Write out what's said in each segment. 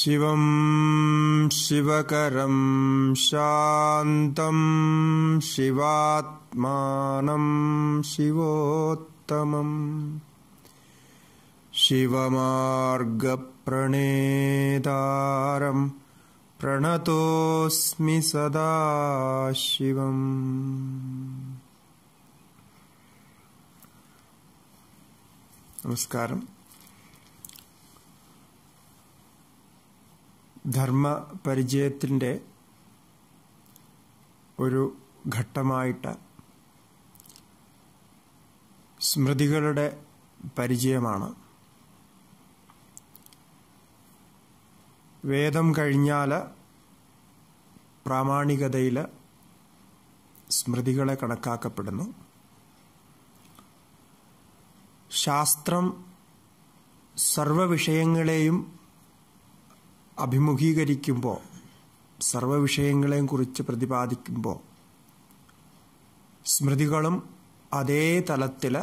शिवं शिवकरं शान्तम् शिवात्मानम् शिवोत्तमम् शिवमार्गप्रणेतारं प्रणतोऽस्मि सदा शिवम् नमस्कारम् ധർമ്മ പരിചയത്തിൻ്റെ ഒരു ഘട്ടമായിട്ട് സ്മൃതികളുടെ പരിചയമാണ് വേദം കഴിഞ്ഞാൽ പ്രാമാണികതയിൽ സ്മൃതികളെ കണക്കാക്കപ്പെടുന്നു ശാസ്ത്രം സർവവിഷയങ്ങളെയും അഭിമുഖീകരിക്കുമ്പോൾ സർവവിഷയങ്ങളെയും കുറിച്ച് പ്രതിപാദിക്കുമ്പോൾ സ്മൃതികളും അതേ തലത്തിൽ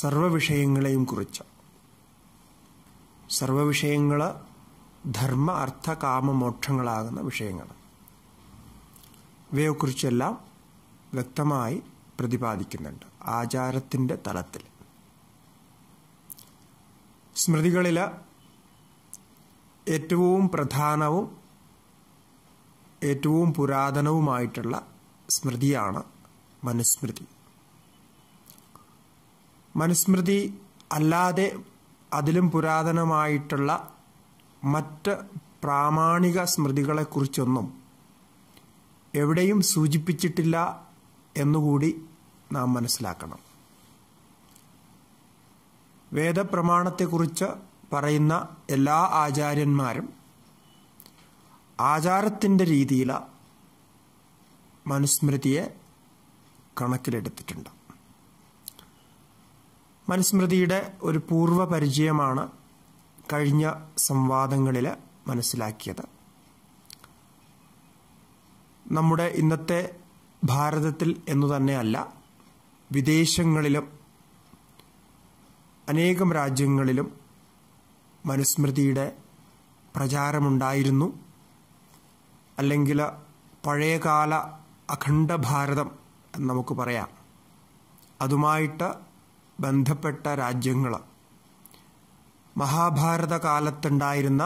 സർവവിഷയങ്ങളെയും കുറിച്ച് സർവവിഷയങ്ങൾ ധർമ്മ അർത്ഥ കാമ മോക്ഷങ്ങളാകുന്ന വിഷയങ്ങൾ ഇവയെക്കുറിച്ചെല്ലാം വ്യക്തമായി പ്രതിപാദിക്കുന്നുണ്ട് ആചാരത്തിൻ്റെ തലത്തിൽ സ്മൃതികളിൽ ഏറ്റവും പ്രധാനവും ഏറ്റവും പുരാതനവുമായിട്ടുള്ള സ്മൃതിയാണ് മനുസ്മൃതി മനുസ്മൃതി അല്ലാതെ അതിലും പുരാതനമായിട്ടുള്ള മറ്റ് പ്രാമാണിക സ്മൃതികളെക്കുറിച്ചൊന്നും എവിടെയും സൂചിപ്പിച്ചിട്ടില്ല എന്നുകൂടി നാം മനസ്സിലാക്കണം വേദപ്രമാണത്തെക്കുറിച്ച് പറയുന്ന എല്ലാ ആചാര്യന്മാരും ആചാരത്തിൻ്റെ രീതിയിലാണ് മനുസ്മൃതിയെ കണക്കിലെടുത്തിട്ടുണ്ട് മനുസ്മൃതിയുടെ ഒരു പൂർവ്വ പരിചയമാണ് കഴിഞ്ഞ സംവാദങ്ങളിൽ മനസ്സിലാക്കിയത് നമ്മുടെ ഇന്നത്തെ ഭാരതത്തിൽ എന്നു തന്നെയല്ല വിദേശങ്ങളിലും അനേകം രാജ്യങ്ങളിലും മനുസ്മൃതിയുടെ പ്രചാരമുണ്ടായിരുന്നു അല്ലെങ്കിൽ പഴയകാല അഖണ്ഡ ഭാരതം എന്ന് നമുക്ക് പറയാം അതുമായിട്ട് ബന്ധപ്പെട്ട രാജ്യങ്ങൾ മഹാഭാരത കാലത്തുണ്ടായിരുന്ന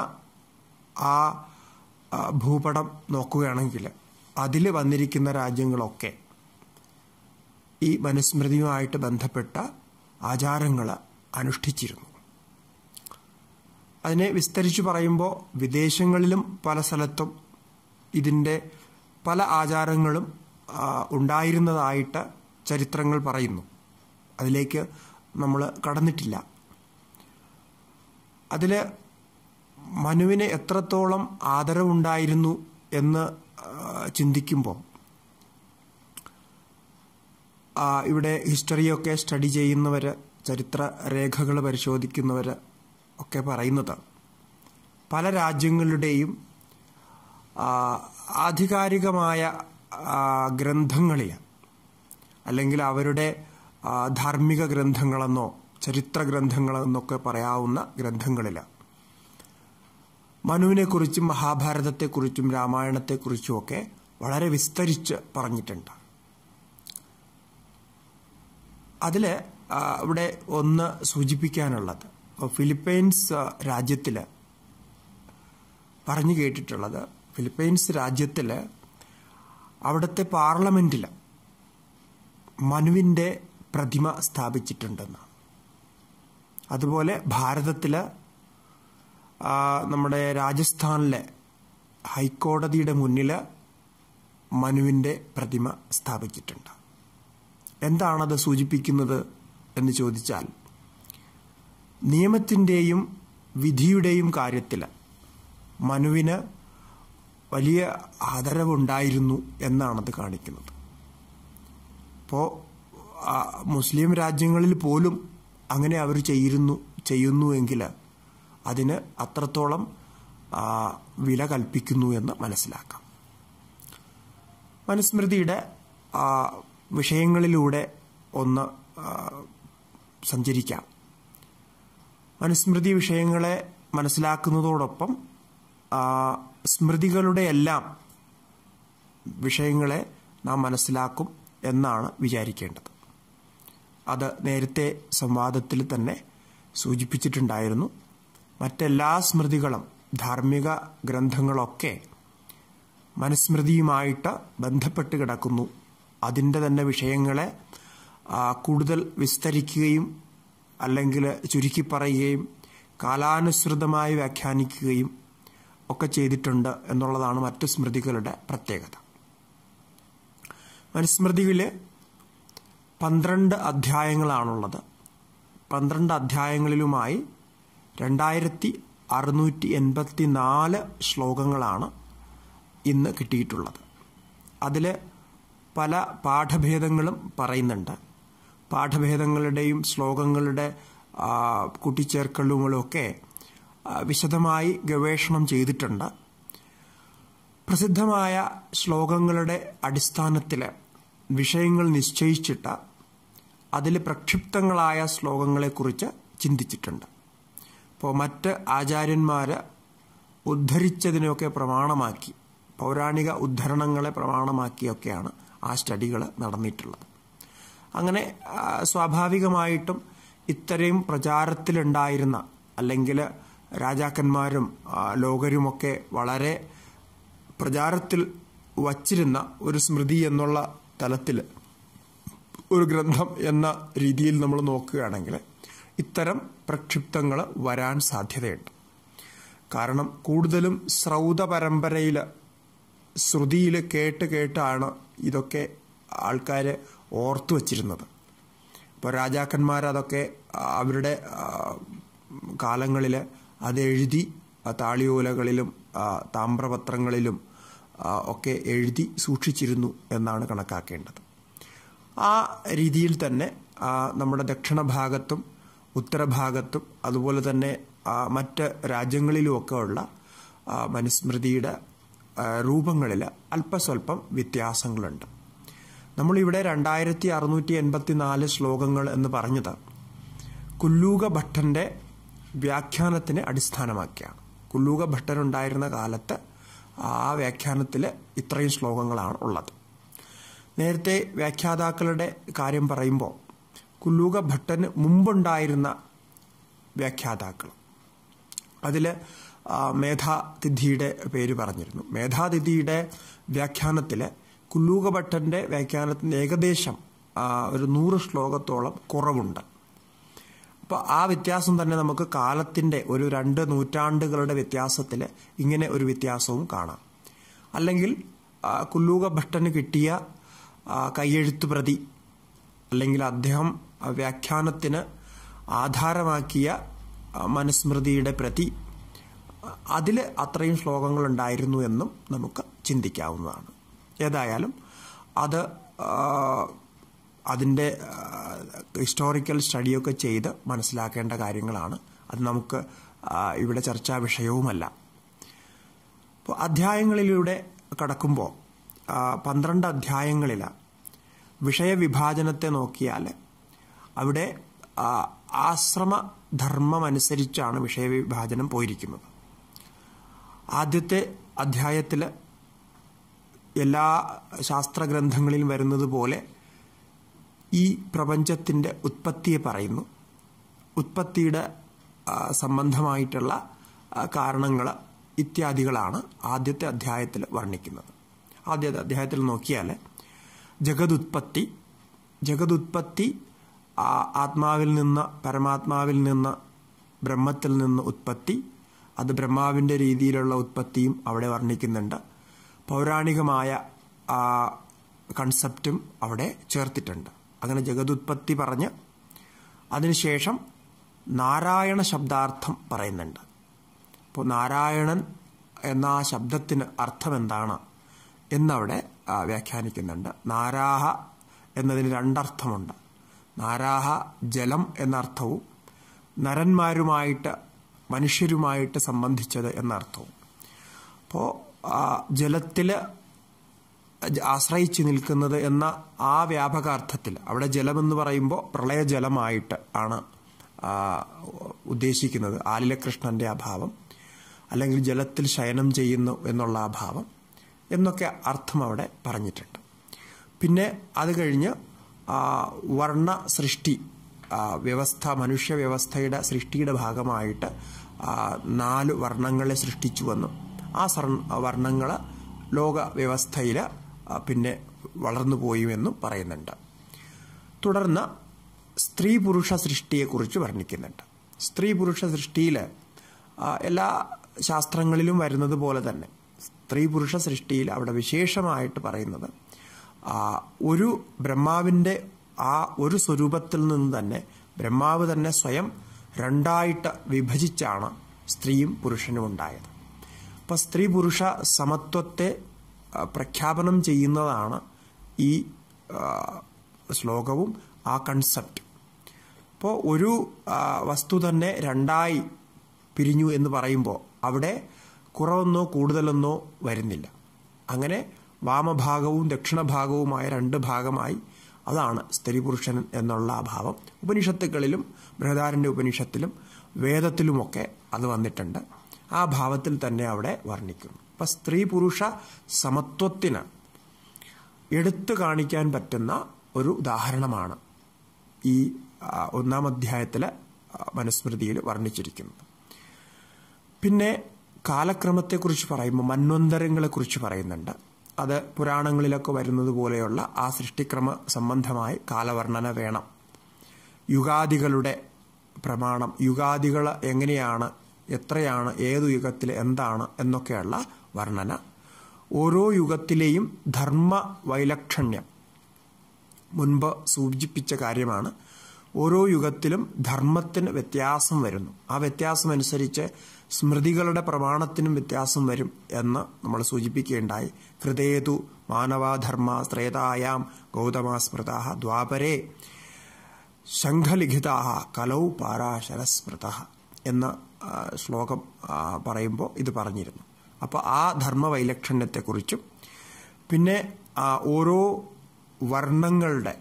ആ ഭൂപടം നോക്കുകയാണെങ്കിൽ അതിൽ വന്നിരിക്കുന്ന രാജ്യങ്ങളൊക്കെ ഈ മനുസ്മൃതിയുമായിട്ട് ബന്ധപ്പെട്ട ആചാരങ്ങൾ അനുഷ്ഠിച്ചിരുന്നു അതിനെ വിസ്തരിച്ചു പറയുമ്പോൾ വിദേശങ്ങളിലും പല സ്ഥലത്തും ഇതിൻ്റെ പല ആചാരങ്ങളും ഉണ്ടായിരുന്നതായിട്ട് ചരിത്രങ്ങൾ പറയുന്നു അതിലേക്ക് നമ്മൾ കടന്നിട്ടില്ല അതിൽ മനുവിന് എത്രത്തോളം ആദരവുണ്ടായിരുന്നു എന്ന് ചിന്തിക്കുമ്പോൾ ഇവിടെ ഹിസ്റ്ററിയൊക്കെ സ്റ്റഡി ചെയ്യുന്നവർ ചരിത്ര രേഖകൾ പരിശോധിക്കുന്നവർ ഒക്കെ പറയുന്നത് പല രാജ്യങ്ങളുടെയും ആധികാരികമായ ഗ്രന്ഥങ്ങളിൽ അല്ലെങ്കിൽ അവരുടെ ധാർമ്മിക ഗ്രന്ഥങ്ങളെന്നോ ചരിത്ര ഗ്രന്ഥങ്ങളെന്നൊക്കെ പറയാവുന്ന ഗ്രന്ഥങ്ങളിൽ മനുവിനെക്കുറിച്ചും മഹാഭാരതത്തെക്കുറിച്ചും രാമായണത്തെക്കുറിച്ചുമൊക്കെ വളരെ വിസ്തരിച്ച് പറഞ്ഞിട്ടുണ്ട് അതിൽ ഇവിടെ ഒന്ന് സൂചിപ്പിക്കാനുള്ളത് ഫിലിപ്പൈൻസ് രാജ്യത്തിൽ പറഞ്ഞു കേട്ടിട്ടുള്ളത് ഫിലിപ്പൈൻസ് രാജ്യത്തിൽ അവിടുത്തെ പാർലമെൻറ്റിൽ മനുവിൻ്റെ പ്രതിമ സ്ഥാപിച്ചിട്ടുണ്ടെന്ന് അതുപോലെ ഭാരതത്തിൽ നമ്മുടെ രാജസ്ഥാനിലെ ഹൈക്കോടതിയുടെ മുന്നിൽ മനുവിൻ്റെ പ്രതിമ സ്ഥാപിച്ചിട്ടുണ്ട് എന്താണത് സൂചിപ്പിക്കുന്നത് എന്ന് ചോദിച്ചാൽ നിയമത്തിൻ്റെയും വിധിയുടെയും കാര്യത്തിൽ മനുവിന് വലിയ ആദരവുണ്ടായിരുന്നു എന്നാണത് കാണിക്കുന്നത് ഇപ്പോൾ മുസ്ലിം രാജ്യങ്ങളിൽ പോലും അങ്ങനെ അവർ ചെയ്യുന്നു ചെയ്യുന്നുവെങ്കിൽ അതിന് അത്രത്തോളം വില കൽപ്പിക്കുന്നു എന്ന് മനസ്സിലാക്കാം മനുസ്മൃതിയുടെ വിഷയങ്ങളിലൂടെ ഒന്ന് സഞ്ചരിക്കാം അനുസ്മൃതി വിഷയങ്ങളെ മനസ്സിലാക്കുന്നതോടൊപ്പം സ്മൃതികളുടെ എല്ലാം വിഷയങ്ങളെ നാം മനസ്സിലാക്കും എന്നാണ് വിചാരിക്കേണ്ടത് അത് നേരത്തെ സംവാദത്തിൽ തന്നെ സൂചിപ്പിച്ചിട്ടുണ്ടായിരുന്നു മറ്റെല്ലാ സ്മൃതികളും ധാർമ്മിക ഗ്രന്ഥങ്ങളൊക്കെ മനുസ്മൃതിയുമായിട്ട് ബന്ധപ്പെട്ട് കിടക്കുന്നു അതിൻ്റെ തന്നെ വിഷയങ്ങളെ കൂടുതൽ വിസ്തരിക്കുകയും അല്ലെങ്കിൽ ചുരുക്കി പറയുകയും കാലാനുസൃതമായി വ്യാഖ്യാനിക്കുകയും ഒക്കെ ചെയ്തിട്ടുണ്ട് എന്നുള്ളതാണ് മറ്റു സ്മൃതികളുടെ പ്രത്യേകത മനുസ്മൃതിയിൽ പന്ത്രണ്ട് അധ്യായങ്ങളാണുള്ളത് പന്ത്രണ്ട് അധ്യായങ്ങളിലുമായി രണ്ടായിരത്തി അറുന്നൂറ്റി എൺപത്തി നാല് ശ്ലോകങ്ങളാണ് ഇന്ന് കിട്ടിയിട്ടുള്ളത് അതിൽ പല പാഠഭേദങ്ങളും പറയുന്നുണ്ട് പാഠഭേദങ്ങളുടെയും ശ്ലോകങ്ങളുടെ കൂട്ടിച്ചേർക്കലുകളുമൊക്കെ വിശദമായി ഗവേഷണം ചെയ്തിട്ടുണ്ട് പ്രസിദ്ധമായ ശ്ലോകങ്ങളുടെ അടിസ്ഥാനത്തിൽ വിഷയങ്ങൾ നിശ്ചയിച്ചിട്ട് അതിൽ പ്രക്ഷിപ്തങ്ങളായ ശ്ലോകങ്ങളെക്കുറിച്ച് ചിന്തിച്ചിട്ടുണ്ട് അപ്പോൾ മറ്റ് ആചാര്യന്മാർ ഉദ്ധരിച്ചതിനെയൊക്കെ പ്രമാണമാക്കി പൗരാണിക ഉദ്ധരണങ്ങളെ പ്രമാണമാക്കിയൊക്കെയാണ് ആ സ്റ്റഡികൾ നടന്നിട്ടുള്ളത് അങ്ങനെ സ്വാഭാവികമായിട്ടും ഇത്രയും പ്രചാരത്തിലുണ്ടായിരുന്ന അല്ലെങ്കിൽ രാജാക്കന്മാരും ലോകരുമൊക്കെ വളരെ പ്രചാരത്തിൽ വച്ചിരുന്ന ഒരു സ്മൃതി എന്നുള്ള തലത്തിൽ ഒരു ഗ്രന്ഥം എന്ന രീതിയിൽ നമ്മൾ നോക്കുകയാണെങ്കിൽ ഇത്തരം പ്രക്ഷിപ്തങ്ങൾ വരാൻ സാധ്യതയുണ്ട് കാരണം കൂടുതലും ശ്രൗത പരമ്പരയിൽ ശ്രുതിയിൽ കേട്ട് കേട്ടാണ് ഇതൊക്കെ ആൾക്കാർ ഓർത്തു വച്ചിരുന്നത് ഇപ്പോൾ അതൊക്കെ അവരുടെ കാലങ്ങളിൽ അതെഴുതി താളിയോലകളിലും താമ്രപത്രങ്ങളിലും ഒക്കെ എഴുതി സൂക്ഷിച്ചിരുന്നു എന്നാണ് കണക്കാക്കേണ്ടത് ആ രീതിയിൽ തന്നെ നമ്മുടെ ദക്ഷിണ ഭാഗത്തും ഉത്തരഭാഗത്തും അതുപോലെ തന്നെ മറ്റ് രാജ്യങ്ങളിലുമൊക്കെ ഉള്ള മനുസ്മൃതിയുടെ രൂപങ്ങളിൽ അല്പസ്വല്പം വ്യത്യാസങ്ങളുണ്ട് നമ്മളിവിടെ രണ്ടായിരത്തി അറുന്നൂറ്റി എൺപത്തി നാല് ശ്ലോകങ്ങൾ എന്ന് പറഞ്ഞത് കുല്ലൂക ഭട്ടൻ്റെ വ്യാഖ്യാനത്തിന് അടിസ്ഥാനമാക്കിയാണ് കുല്ലൂക ഭട്ടൻ ഉണ്ടായിരുന്ന കാലത്ത് ആ വ്യാഖ്യാനത്തിൽ ഇത്രയും ശ്ലോകങ്ങളാണ് ഉള്ളത് നേരത്തെ വ്യാഖ്യാതാക്കളുടെ കാര്യം പറയുമ്പോൾ കുല്ലൂക ഭട്ടന് മുമ്പുണ്ടായിരുന്ന വ്യാഖ്യാതാക്കൾ അതിൽ മേധാതിഥിയുടെ പേര് പറഞ്ഞിരുന്നു മേധാതിഥിയുടെ വ്യാഖ്യാനത്തിൽ കുല്ലൂക ഭട്ടന്റെ വ്യാഖ്യാനത്തിന് ഏകദേശം ഒരു നൂറ് ശ്ലോകത്തോളം കുറവുണ്ട് അപ്പോൾ ആ വ്യത്യാസം തന്നെ നമുക്ക് കാലത്തിൻ്റെ ഒരു രണ്ട് നൂറ്റാണ്ടുകളുടെ വ്യത്യാസത്തിൽ ഇങ്ങനെ ഒരു വ്യത്യാസവും കാണാം അല്ലെങ്കിൽ കുല്ലൂക ഭട്ടന് കിട്ടിയ കയ്യെഴുത്തു പ്രതി അല്ലെങ്കിൽ അദ്ദേഹം വ്യാഖ്യാനത്തിന് ആധാരമാക്കിയ മനുസ്മൃതിയുടെ പ്രതി അതിൽ അത്രയും ശ്ലോകങ്ങൾ ഉണ്ടായിരുന്നു എന്നും നമുക്ക് ചിന്തിക്കാവുന്നതാണ് ഏതായാലും അത് അതിൻ്റെ ഹിസ്റ്റോറിക്കൽ സ്റ്റഡിയൊക്കെ ചെയ്ത് മനസ്സിലാക്കേണ്ട കാര്യങ്ങളാണ് അത് നമുക്ക് ഇവിടെ ചർച്ചാ വിഷയവുമല്ല അപ്പോൾ അധ്യായങ്ങളിലൂടെ കടക്കുമ്പോൾ പന്ത്രണ്ട് അധ്യായങ്ങളിൽ വിഷയവിഭാജനത്തെ നോക്കിയാൽ അവിടെ ആശ്രമധർമ്മമനുസരിച്ചാണ് വിഷയവിഭാജനം പോയിരിക്കുന്നത് ആദ്യത്തെ അധ്യായത്തിൽ എല്ലാ ശാസ്ത്രഗ്രന്ഥങ്ങളിലും വരുന്നത് പോലെ ഈ പ്രപഞ്ചത്തിൻ്റെ ഉത്പത്തിയെ പറയുന്നു ഉത്പത്തിയുടെ സംബന്ധമായിട്ടുള്ള കാരണങ്ങൾ ഇത്യാദികളാണ് ആദ്യത്തെ അധ്യായത്തിൽ വർണ്ണിക്കുന്നത് ആദ്യത്തെ അധ്യായത്തിൽ നോക്കിയാൽ ജഗതുത്പത്തി ജഗതുത്പത്തി ആത്മാവിൽ നിന്ന് പരമാത്മാവിൽ നിന്ന് ബ്രഹ്മത്തിൽ നിന്ന് ഉത്പത്തി അത് ബ്രഹ്മാവിൻ്റെ രീതിയിലുള്ള ഉത്പത്തിയും അവിടെ വർണ്ണിക്കുന്നുണ്ട് പൗരാണികമായ ആ കൺസെപ്റ്റും അവിടെ ചേർത്തിട്ടുണ്ട് അങ്ങനെ ജഗതുത്പത്തി പറഞ്ഞ് അതിനുശേഷം നാരായണ ശബ്ദാർത്ഥം പറയുന്നുണ്ട് അപ്പോൾ നാരായണൻ എന്ന ആ ശബ്ദത്തിന് അർത്ഥം എന്താണ് എന്നവിടെ വ്യാഖ്യാനിക്കുന്നുണ്ട് നാരാഹ എന്നതിന് രണ്ടർത്ഥമുണ്ട് നാരാഹ ജലം എന്നർത്ഥവും നരന്മാരുമായിട്ട് മനുഷ്യരുമായിട്ട് സംബന്ധിച്ചത് എന്നർത്ഥവും അപ്പോൾ ആ ജലത്തിൽ ആശ്രയിച്ചു നിൽക്കുന്നത് എന്ന ആ വ്യാപകാർത്ഥത്തിൽ അവിടെ ജലമെന്ന് പറയുമ്പോൾ പ്രളയജലമായിട്ട് ആണ് ഉദ്ദേശിക്കുന്നത് ആലിലകൃഷ്ണൻ്റെ അഭാവം അല്ലെങ്കിൽ ജലത്തിൽ ശയനം ചെയ്യുന്നു എന്നുള്ള അഭാവം എന്നൊക്കെ അർത്ഥം അവിടെ പറഞ്ഞിട്ടുണ്ട് പിന്നെ അത് കഴിഞ്ഞ് വർണ്ണ സൃഷ്ടി വ്യവസ്ഥ മനുഷ്യ വ്യവസ്ഥയുടെ സൃഷ്ടിയുടെ ഭാഗമായിട്ട് നാല് വർണ്ണങ്ങളെ സൃഷ്ടിച്ചുവെന്നും ആ വർണ്ണങ്ങൾ ലോക വ്യവസ്ഥയിൽ പിന്നെ വളർന്നു പോയുവെന്നും പറയുന്നുണ്ട് തുടർന്ന് സ്ത്രീ പുരുഷ സൃഷ്ടിയെക്കുറിച്ച് വർണ്ണിക്കുന്നുണ്ട് സ്ത്രീ പുരുഷ സൃഷ്ടിയിൽ എല്ലാ ശാസ്ത്രങ്ങളിലും വരുന്നത് പോലെ തന്നെ സ്ത്രീ പുരുഷ സൃഷ്ടിയിൽ അവിടെ വിശേഷമായിട്ട് പറയുന്നത് ഒരു ബ്രഹ്മാവിൻ്റെ ആ ഒരു സ്വരൂപത്തിൽ നിന്ന് തന്നെ ബ്രഹ്മാവ് തന്നെ സ്വയം രണ്ടായിട്ട് വിഭജിച്ചാണ് സ്ത്രീയും പുരുഷനും ഉണ്ടായത് അപ്പം സ്ത്രീ പുരുഷ സമത്വത്തെ പ്രഖ്യാപനം ചെയ്യുന്നതാണ് ഈ ശ്ലോകവും ആ കൺസെപ്റ്റ് അപ്പോൾ ഒരു വസ്തു തന്നെ രണ്ടായി പിരിഞ്ഞു എന്ന് പറയുമ്പോൾ അവിടെ കുറവെന്നോ കൂടുതലെന്നോ വരുന്നില്ല അങ്ങനെ വാമഭാഗവും ദക്ഷിണഭാഗവുമായ രണ്ട് ഭാഗമായി അതാണ് സ്ത്രീ പുരുഷൻ എന്നുള്ള അഭാവം ഉപനിഷത്തുകളിലും ബൃഹദാരൻ്റെ ഉപനിഷത്തിലും വേദത്തിലുമൊക്കെ അത് വന്നിട്ടുണ്ട് ആ ഭാവത്തിൽ തന്നെ അവിടെ വർണ്ണിക്കുന്നു അപ്പം സ്ത്രീ പുരുഷ സമത്വത്തിന് എടുത്തു കാണിക്കാൻ പറ്റുന്ന ഒരു ഉദാഹരണമാണ് ഈ ഒന്നാം അധ്യായത്തിലെ മനുസ്മൃതിയിൽ വർണ്ണിച്ചിരിക്കുന്നത് പിന്നെ കാലക്രമത്തെക്കുറിച്ച് പറയുമ്പോൾ മന്വന്തരങ്ങളെക്കുറിച്ച് പറയുന്നുണ്ട് അത് പുരാണങ്ങളിലൊക്കെ വരുന്നത് പോലെയുള്ള ആ സൃഷ്ടിക്രമ സംബന്ധമായി കാലവർണ്ണന വേണം യുഗാദികളുടെ പ്രമാണം യുഗാദികൾ എങ്ങനെയാണ് എത്രയാണ് ഏതു യുഗത്തിൽ എന്താണ് എന്നൊക്കെയുള്ള വർണ്ണന ഓരോ യുഗത്തിലെയും ധർമ്മ വൈലക്ഷണ്യം മുൻപ് സൂചിപ്പിച്ച കാര്യമാണ് ഓരോ യുഗത്തിലും ധർമ്മത്തിന് വ്യത്യാസം വരുന്നു ആ വ്യത്യാസം അനുസരിച്ച് സ്മൃതികളുടെ പ്രമാണത്തിനും വ്യത്യാസം വരും എന്ന് നമ്മൾ സൂചിപ്പിക്കുകയുണ്ടായി ഹൃദയതു മാനവാധർമ്മ ശ്രേതായാം ഗൗതമാസ്മൃത ദ്വാപരേ ശംഖലിഖിതാ കലൗ പാരാശരസ്മൃത എന്ന ശ്ലോകം പറയുമ്പോൾ ഇത് പറഞ്ഞിരുന്നു അപ്പോൾ ആ ധർമ്മവൈലക്ഷണ്യത്തെക്കുറിച്ചും പിന്നെ ഓരോ വർണ്ണങ്ങളുടെ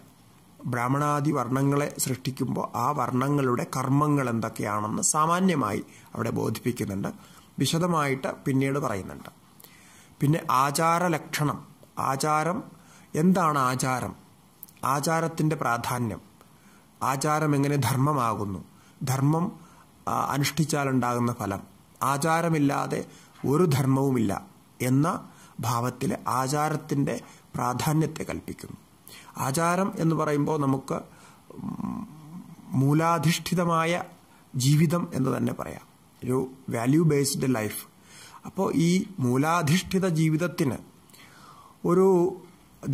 ബ്രാഹ്മണാദി വർണ്ണങ്ങളെ സൃഷ്ടിക്കുമ്പോൾ ആ വർണ്ണങ്ങളുടെ കർമ്മങ്ങൾ എന്തൊക്കെയാണെന്ന് സാമാന്യമായി അവിടെ ബോധിപ്പിക്കുന്നുണ്ട് വിശദമായിട്ട് പിന്നീട് പറയുന്നുണ്ട് പിന്നെ ആചാര ലക്ഷണം ആചാരം എന്താണ് ആചാരം ആചാരത്തിൻ്റെ പ്രാധാന്യം ആചാരം എങ്ങനെ ധർമ്മമാകുന്നു ധർമ്മം അനുഷ്ഠിച്ചാലുണ്ടാകുന്ന ഫലം ആചാരമില്ലാതെ ഒരു ധർമ്മവുമില്ല എന്ന ഭാവത്തിൽ ആചാരത്തിൻ്റെ പ്രാധാന്യത്തെ കൽപ്പിക്കുന്നു ആചാരം എന്ന് പറയുമ്പോൾ നമുക്ക് മൂലാധിഷ്ഠിതമായ ജീവിതം എന്ന് തന്നെ പറയാം ഒരു വാല്യൂ ബേസ്ഡ് ലൈഫ് അപ്പോൾ ഈ മൂലാധിഷ്ഠിത ജീവിതത്തിന് ഒരു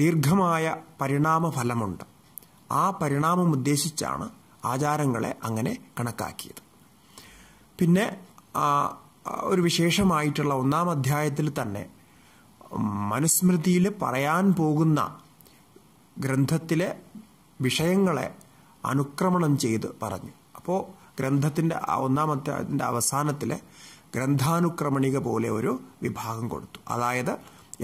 ദീർഘമായ പരിണാമ ഫലമുണ്ട് ആ പരിണാമം ഉദ്ദേശിച്ചാണ് ആചാരങ്ങളെ അങ്ങനെ കണക്കാക്കിയത് പിന്നെ ഒരു വിശേഷമായിട്ടുള്ള ഒന്നാം അധ്യായത്തിൽ തന്നെ മനുസ്മൃതിയിൽ പറയാൻ പോകുന്ന ഗ്രന്ഥത്തിലെ വിഷയങ്ങളെ അനുക്രമണം ചെയ്ത് പറഞ്ഞു അപ്പോൾ ഗ്രന്ഥത്തിൻ്റെ ഒന്നാം അധ്യായത്തിൻ്റെ അവസാനത്തിലെ ഗ്രന്ഥാനുക്രമണിക പോലെ ഒരു വിഭാഗം കൊടുത്തു അതായത്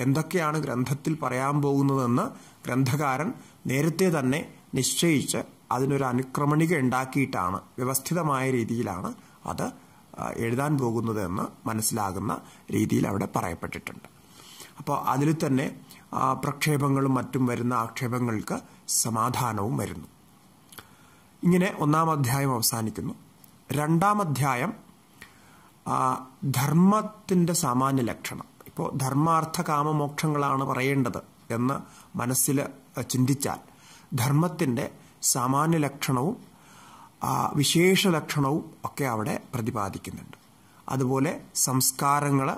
എന്തൊക്കെയാണ് ഗ്രന്ഥത്തിൽ പറയാൻ പോകുന്നതെന്ന് ഗ്രന്ഥകാരൻ നേരത്തെ തന്നെ നിശ്ചയിച്ച് അതിനൊരു അനുക്രമണിക ഉണ്ടാക്കിയിട്ടാണ് വ്യവസ്ഥിതമായ രീതിയിലാണ് അത് എഴുതാൻ പോകുന്നത് എന്ന് മനസ്സിലാകുന്ന രീതിയിൽ അവിടെ പറയപ്പെട്ടിട്ടുണ്ട് അപ്പോൾ അതിൽ തന്നെ പ്രക്ഷേപങ്ങളും മറ്റും വരുന്ന ആക്ഷേപങ്ങൾക്ക് സമാധാനവും വരുന്നു ഇങ്ങനെ ഒന്നാം അധ്യായം അവസാനിക്കുന്നു രണ്ടാം അധ്യായം ധർമ്മത്തിൻ്റെ സാമാന്യ ലക്ഷണം ഇപ്പോൾ ധർമാർത്ഥ കാമമോക്ഷങ്ങളാണ് പറയേണ്ടത് എന്ന് മനസ്സിൽ ചിന്തിച്ചാൽ ധർമ്മത്തിൻ്റെ സാമാന്യ ലക്ഷണവും ആ വിശേഷ ലക്ഷണവും ഒക്കെ അവിടെ പ്രതിപാദിക്കുന്നുണ്ട് അതുപോലെ സംസ്കാരങ്ങൾ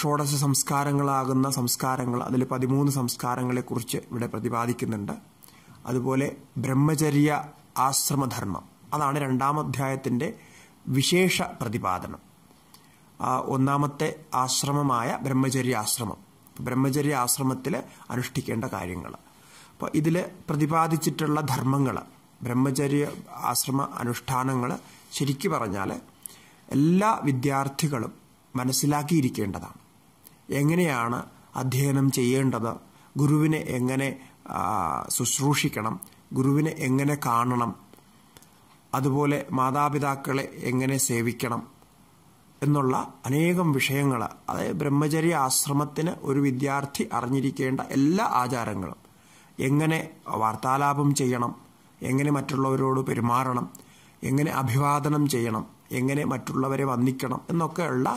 ഷോഡശ സംസ്കാരങ്ങളാകുന്ന സംസ്കാരങ്ങൾ അതിൽ പതിമൂന്ന് സംസ്കാരങ്ങളെക്കുറിച്ച് ഇവിടെ പ്രതിപാദിക്കുന്നുണ്ട് അതുപോലെ ബ്രഹ്മചര്യ ആശ്രമധർമ്മം അതാണ് രണ്ടാമധ്യായത്തിൻ്റെ വിശേഷ പ്രതിപാദനം ഒന്നാമത്തെ ആശ്രമമായ ബ്രഹ്മചര്യ ആശ്രമം ബ്രഹ്മചര്യ ആശ്രമത്തിൽ അനുഷ്ഠിക്കേണ്ട കാര്യങ്ങൾ അപ്പോൾ ഇതിൽ പ്രതിപാദിച്ചിട്ടുള്ള ധർമ്മങ്ങൾ ബ്രഹ്മചര്യ ആശ്രമ അനുഷ്ഠാനങ്ങൾ ശരിക്കു പറഞ്ഞാൽ എല്ലാ വിദ്യാർത്ഥികളും മനസ്സിലാക്കിയിരിക്കേണ്ടതാണ് എങ്ങനെയാണ് അധ്യയനം ചെയ്യേണ്ടത് ഗുരുവിനെ എങ്ങനെ ശുശ്രൂഷിക്കണം ഗുരുവിനെ എങ്ങനെ കാണണം അതുപോലെ മാതാപിതാക്കളെ എങ്ങനെ സേവിക്കണം എന്നുള്ള അനേകം വിഷയങ്ങൾ അതായത് ബ്രഹ്മചര്യ ആശ്രമത്തിന് ഒരു വിദ്യാർത്ഥി അറിഞ്ഞിരിക്കേണ്ട എല്ലാ ആചാരങ്ങളും എങ്ങനെ വാർത്താലാപം ചെയ്യണം എങ്ങനെ മറ്റുള്ളവരോട് പെരുമാറണം എങ്ങനെ അഭിവാദനം ചെയ്യണം എങ്ങനെ മറ്റുള്ളവരെ വന്ദിക്കണം എന്നൊക്കെയുള്ള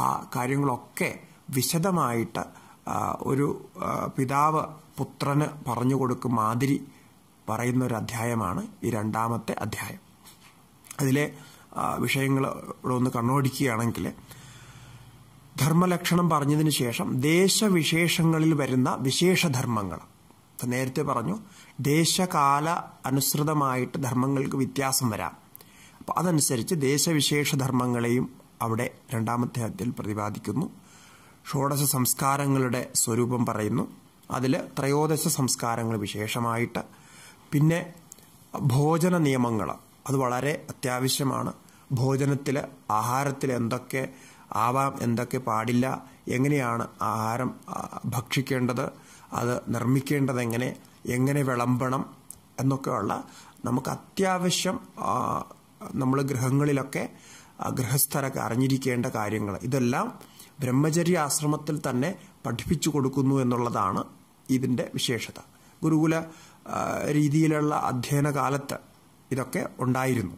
ആ കാര്യങ്ങളൊക്കെ വിശദമായിട്ട് ഒരു പിതാവ് പുത്രന് പറഞ്ഞു കൊടുക്കും മാതിരി പറയുന്ന ഒരു അധ്യായമാണ് ഈ രണ്ടാമത്തെ അധ്യായം അതിലെ വിഷയങ്ങൾ ഇവിടെ ഒന്ന് കണ്ണോടിക്കുകയാണെങ്കിൽ ധർമ്മലക്ഷണം പറഞ്ഞതിന് ശേഷം ദേശവിശേഷങ്ങളിൽ വരുന്ന വിശേഷധർമ്മങ്ങൾ നേരത്തെ പറഞ്ഞു ദേശകാല അനുസൃതമായിട്ട് ധർമ്മങ്ങൾക്ക് വ്യത്യാസം വരാം അപ്പോൾ അതനുസരിച്ച് ദേശവിശേഷ ധർമ്മങ്ങളെയും അവിടെ രണ്ടാമത്തെ അധ്യയിൽ പ്രതിപാദിക്കുന്നു ഷോഡശ സംസ്കാരങ്ങളുടെ സ്വരൂപം പറയുന്നു അതിൽ ത്രയോദശ സംസ്കാരങ്ങൾ വിശേഷമായിട്ട് പിന്നെ ഭോജന നിയമങ്ങൾ അത് വളരെ അത്യാവശ്യമാണ് ഭോജനത്തിൽ ആഹാരത്തിൽ എന്തൊക്കെ ആവാം എന്തൊക്കെ പാടില്ല എങ്ങനെയാണ് ആഹാരം ഭക്ഷിക്കേണ്ടത് അത് നിർമ്മിക്കേണ്ടതെങ്ങനെ എങ്ങനെ വിളമ്പണം എന്നൊക്കെയുള്ള നമുക്ക് അത്യാവശ്യം നമ്മൾ ഗൃഹങ്ങളിലൊക്കെ ഗൃഹസ്ഥരൊക്കെ അറിഞ്ഞിരിക്കേണ്ട കാര്യങ്ങൾ ഇതെല്ലാം ബ്രഹ്മചര്യ ആശ്രമത്തിൽ തന്നെ പഠിപ്പിച്ചു കൊടുക്കുന്നു എന്നുള്ളതാണ് ഇതിൻ്റെ വിശേഷത ഗുരുകുല രീതിയിലുള്ള അധ്യയന കാലത്ത് ഇതൊക്കെ ഉണ്ടായിരുന്നു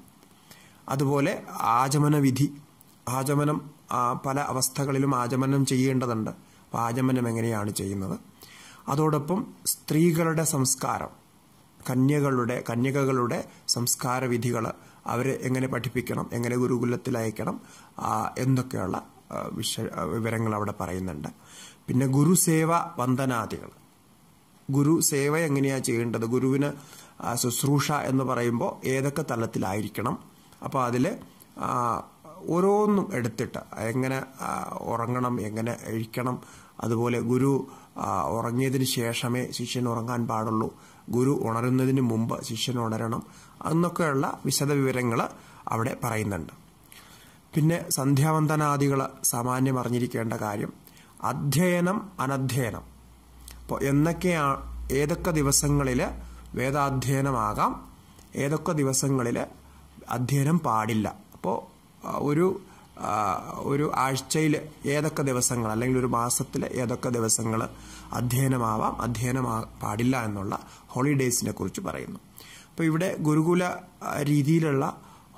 അതുപോലെ ആചമന വിധി ആചമനം പല അവസ്ഥകളിലും ആചമനം ചെയ്യേണ്ടതുണ്ട് അപ്പോൾ ആചമനം എങ്ങനെയാണ് ചെയ്യുന്നത് അതോടൊപ്പം സ്ത്രീകളുടെ സംസ്കാരം കന്യകളുടെ കന്യകകളുടെ സംസ്കാര വിധികൾ അവരെ എങ്ങനെ പഠിപ്പിക്കണം എങ്ങനെ ഗുരുകുലത്തിൽ അയക്കണം എന്നൊക്കെയുള്ള വിശ വിവരങ്ങൾ അവിടെ പറയുന്നുണ്ട് പിന്നെ ഗുരുസേവ വന്ദനാദികൾ ഗുരു സേവ എങ്ങനെയാണ് ചെയ്യേണ്ടത് ഗുരുവിന് ശുശ്രൂഷ എന്ന് പറയുമ്പോൾ ഏതൊക്കെ തലത്തിലായിരിക്കണം അപ്പോൾ അതിൽ ഓരോന്നും എടുത്തിട്ട് എങ്ങനെ ഉറങ്ങണം എങ്ങനെ ഇരിക്കണം അതുപോലെ ഗുരു ഉറങ്ങിയതിന് ശേഷമേ ശിഷ്യൻ ഉറങ്ങാൻ പാടുള്ളൂ ഗുരു ഉണരുന്നതിന് മുമ്പ് ശിഷ്യൻ ഉണരണം എന്നൊക്കെയുള്ള വിശദവിവരങ്ങൾ അവിടെ പറയുന്നുണ്ട് പിന്നെ സന്ധ്യാവന്തനാദികൾ സാമാന്യം അറിഞ്ഞിരിക്കേണ്ട കാര്യം അധ്യയനം അനധ്യയനം അപ്പോൾ എന്തൊക്കെയാണ് ഏതൊക്കെ ദിവസങ്ങളിൽ വേദാധ്യയനമാകാം ഏതൊക്കെ ദിവസങ്ങളിൽ അധ്യയനം പാടില്ല അപ്പോൾ ഒരു ഒരു ആഴ്ചയിൽ ഏതൊക്കെ ദിവസങ്ങൾ അല്ലെങ്കിൽ ഒരു മാസത്തിൽ ഏതൊക്കെ ദിവസങ്ങൾ അധ്യയനമാവാം അധ്യയനമാ പാടില്ല എന്നുള്ള ഹോളിഡേയ്സിനെ കുറിച്ച് പറയുന്നു അപ്പോൾ ഇവിടെ ഗുരുകുല രീതിയിലുള്ള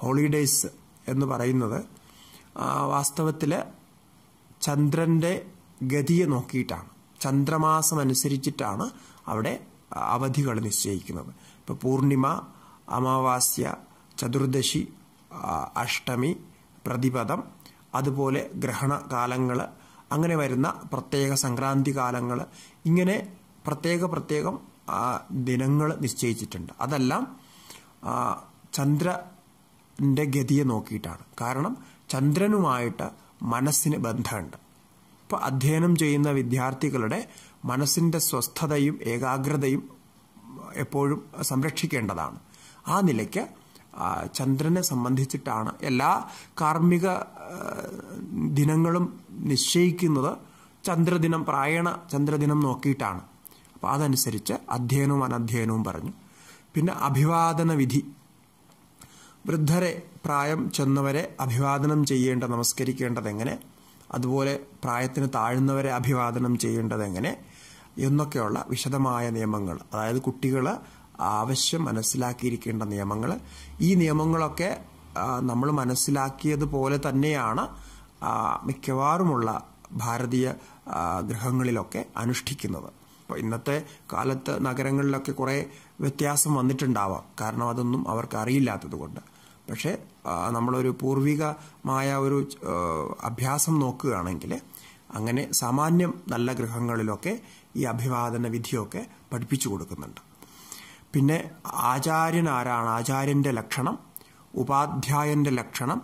ഹോളിഡേയ്സ് എന്ന് പറയുന്നത് വാസ്തവത്തിൽ ചന്ദ്രൻ്റെ ഗതിയെ നോക്കിയിട്ടാണ് ചന്ദ്രമാസം അനുസരിച്ചിട്ടാണ് അവിടെ അവധികൾ നിശ്ചയിക്കുന്നത് ഇപ്പോൾ പൂർണിമ അമാവാസ്യ ചതുർദശി അഷ്ടമി പ്രതിപദം അതുപോലെ ഗ്രഹണകാലങ്ങൾ അങ്ങനെ വരുന്ന പ്രത്യേക സംക്രാന്തി കാലങ്ങൾ ഇങ്ങനെ പ്രത്യേക പ്രത്യേകം ദിനങ്ങൾ നിശ്ചയിച്ചിട്ടുണ്ട് അതെല്ലാം ചന്ദ്രൻ്റെ ഗതിയെ നോക്കിയിട്ടാണ് കാരണം ചന്ദ്രനുമായിട്ട് മനസ്സിന് ബന്ധമുണ്ട് ഇപ്പോൾ അധ്യയനം ചെയ്യുന്ന വിദ്യാർത്ഥികളുടെ മനസ്സിൻ്റെ സ്വസ്ഥതയും ഏകാഗ്രതയും എപ്പോഴും സംരക്ഷിക്കേണ്ടതാണ് ആ നിലയ്ക്ക് ചന്ദ്രനെ സംബന്ധിച്ചിട്ടാണ് എല്ലാ കാർമ്മിക ദിനങ്ങളും നിശ്ചയിക്കുന്നത് ചന്ദ്രദിനം പ്രായണ ചന്ദ്രദിനം നോക്കിയിട്ടാണ് അപ്പോൾ അതനുസരിച്ച് അധ്യയനവും അനധ്യയനവും പറഞ്ഞു പിന്നെ അഭിവാദന വിധി വൃദ്ധരെ പ്രായം ചെന്നവരെ അഭിവാദനം ചെയ്യേണ്ട നമസ്കരിക്കേണ്ടത് എങ്ങനെ അതുപോലെ പ്രായത്തിന് താഴ്ന്നവരെ അഭിവാദനം ചെയ്യേണ്ടത് എങ്ങനെ എന്നൊക്കെയുള്ള വിശദമായ നിയമങ്ങൾ അതായത് കുട്ടികൾ ആവശ്യം മനസ്സിലാക്കിയിരിക്കേണ്ട നിയമങ്ങൾ ഈ നിയമങ്ങളൊക്കെ നമ്മൾ മനസ്സിലാക്കിയതുപോലെ തന്നെയാണ് മിക്കവാറുമുള്ള ഭാരതീയ ഗ്രഹങ്ങളിലൊക്കെ അനുഷ്ഠിക്കുന്നത് അപ്പോൾ ഇന്നത്തെ കാലത്ത് നഗരങ്ങളിലൊക്കെ കുറേ വ്യത്യാസം വന്നിട്ടുണ്ടാവാം കാരണം അതൊന്നും അവർക്ക് അറിയില്ലാത്തത് കൊണ്ട് പക്ഷേ നമ്മളൊരു പൂർവികമായ ഒരു അഭ്യാസം നോക്കുകയാണെങ്കിൽ അങ്ങനെ സാമാന്യം നല്ല ഗൃഹങ്ങളിലൊക്കെ ഈ അഭിവാദന വിധിയൊക്കെ പഠിപ്പിച്ചു കൊടുക്കുന്നുണ്ട് പിന്നെ ആചാര്യൻ ആരാണ് ആചാര്യന്റെ ലക്ഷണം ഉപാധ്യായന്റെ ലക്ഷണം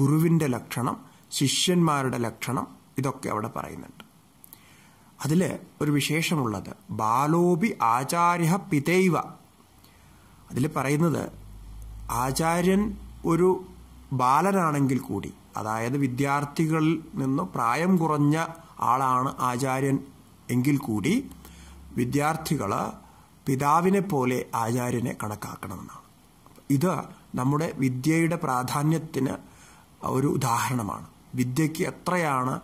ഗുരുവിന്റെ ലക്ഷണം ശിഷ്യന്മാരുടെ ലക്ഷണം ഇതൊക്കെ അവിടെ പറയുന്നുണ്ട് അതിൽ ഒരു വിശേഷമുള്ളത് ബാലോപി ആചാര്യ പിതൈവ അതിൽ പറയുന്നത് ആചാര്യൻ ഒരു ബാലനാണെങ്കിൽ കൂടി അതായത് വിദ്യാർത്ഥികളിൽ നിന്ന് പ്രായം കുറഞ്ഞ ആളാണ് ആചാര്യൻ എങ്കിൽ കൂടി വിദ്യാർത്ഥികൾ പിതാവിനെ പോലെ ആചാര്യനെ കണക്കാക്കണമെന്നാണ് ഇത് നമ്മുടെ വിദ്യയുടെ പ്രാധാന്യത്തിന് ഒരു ഉദാഹരണമാണ് വിദ്യയ്ക്ക് എത്രയാണ്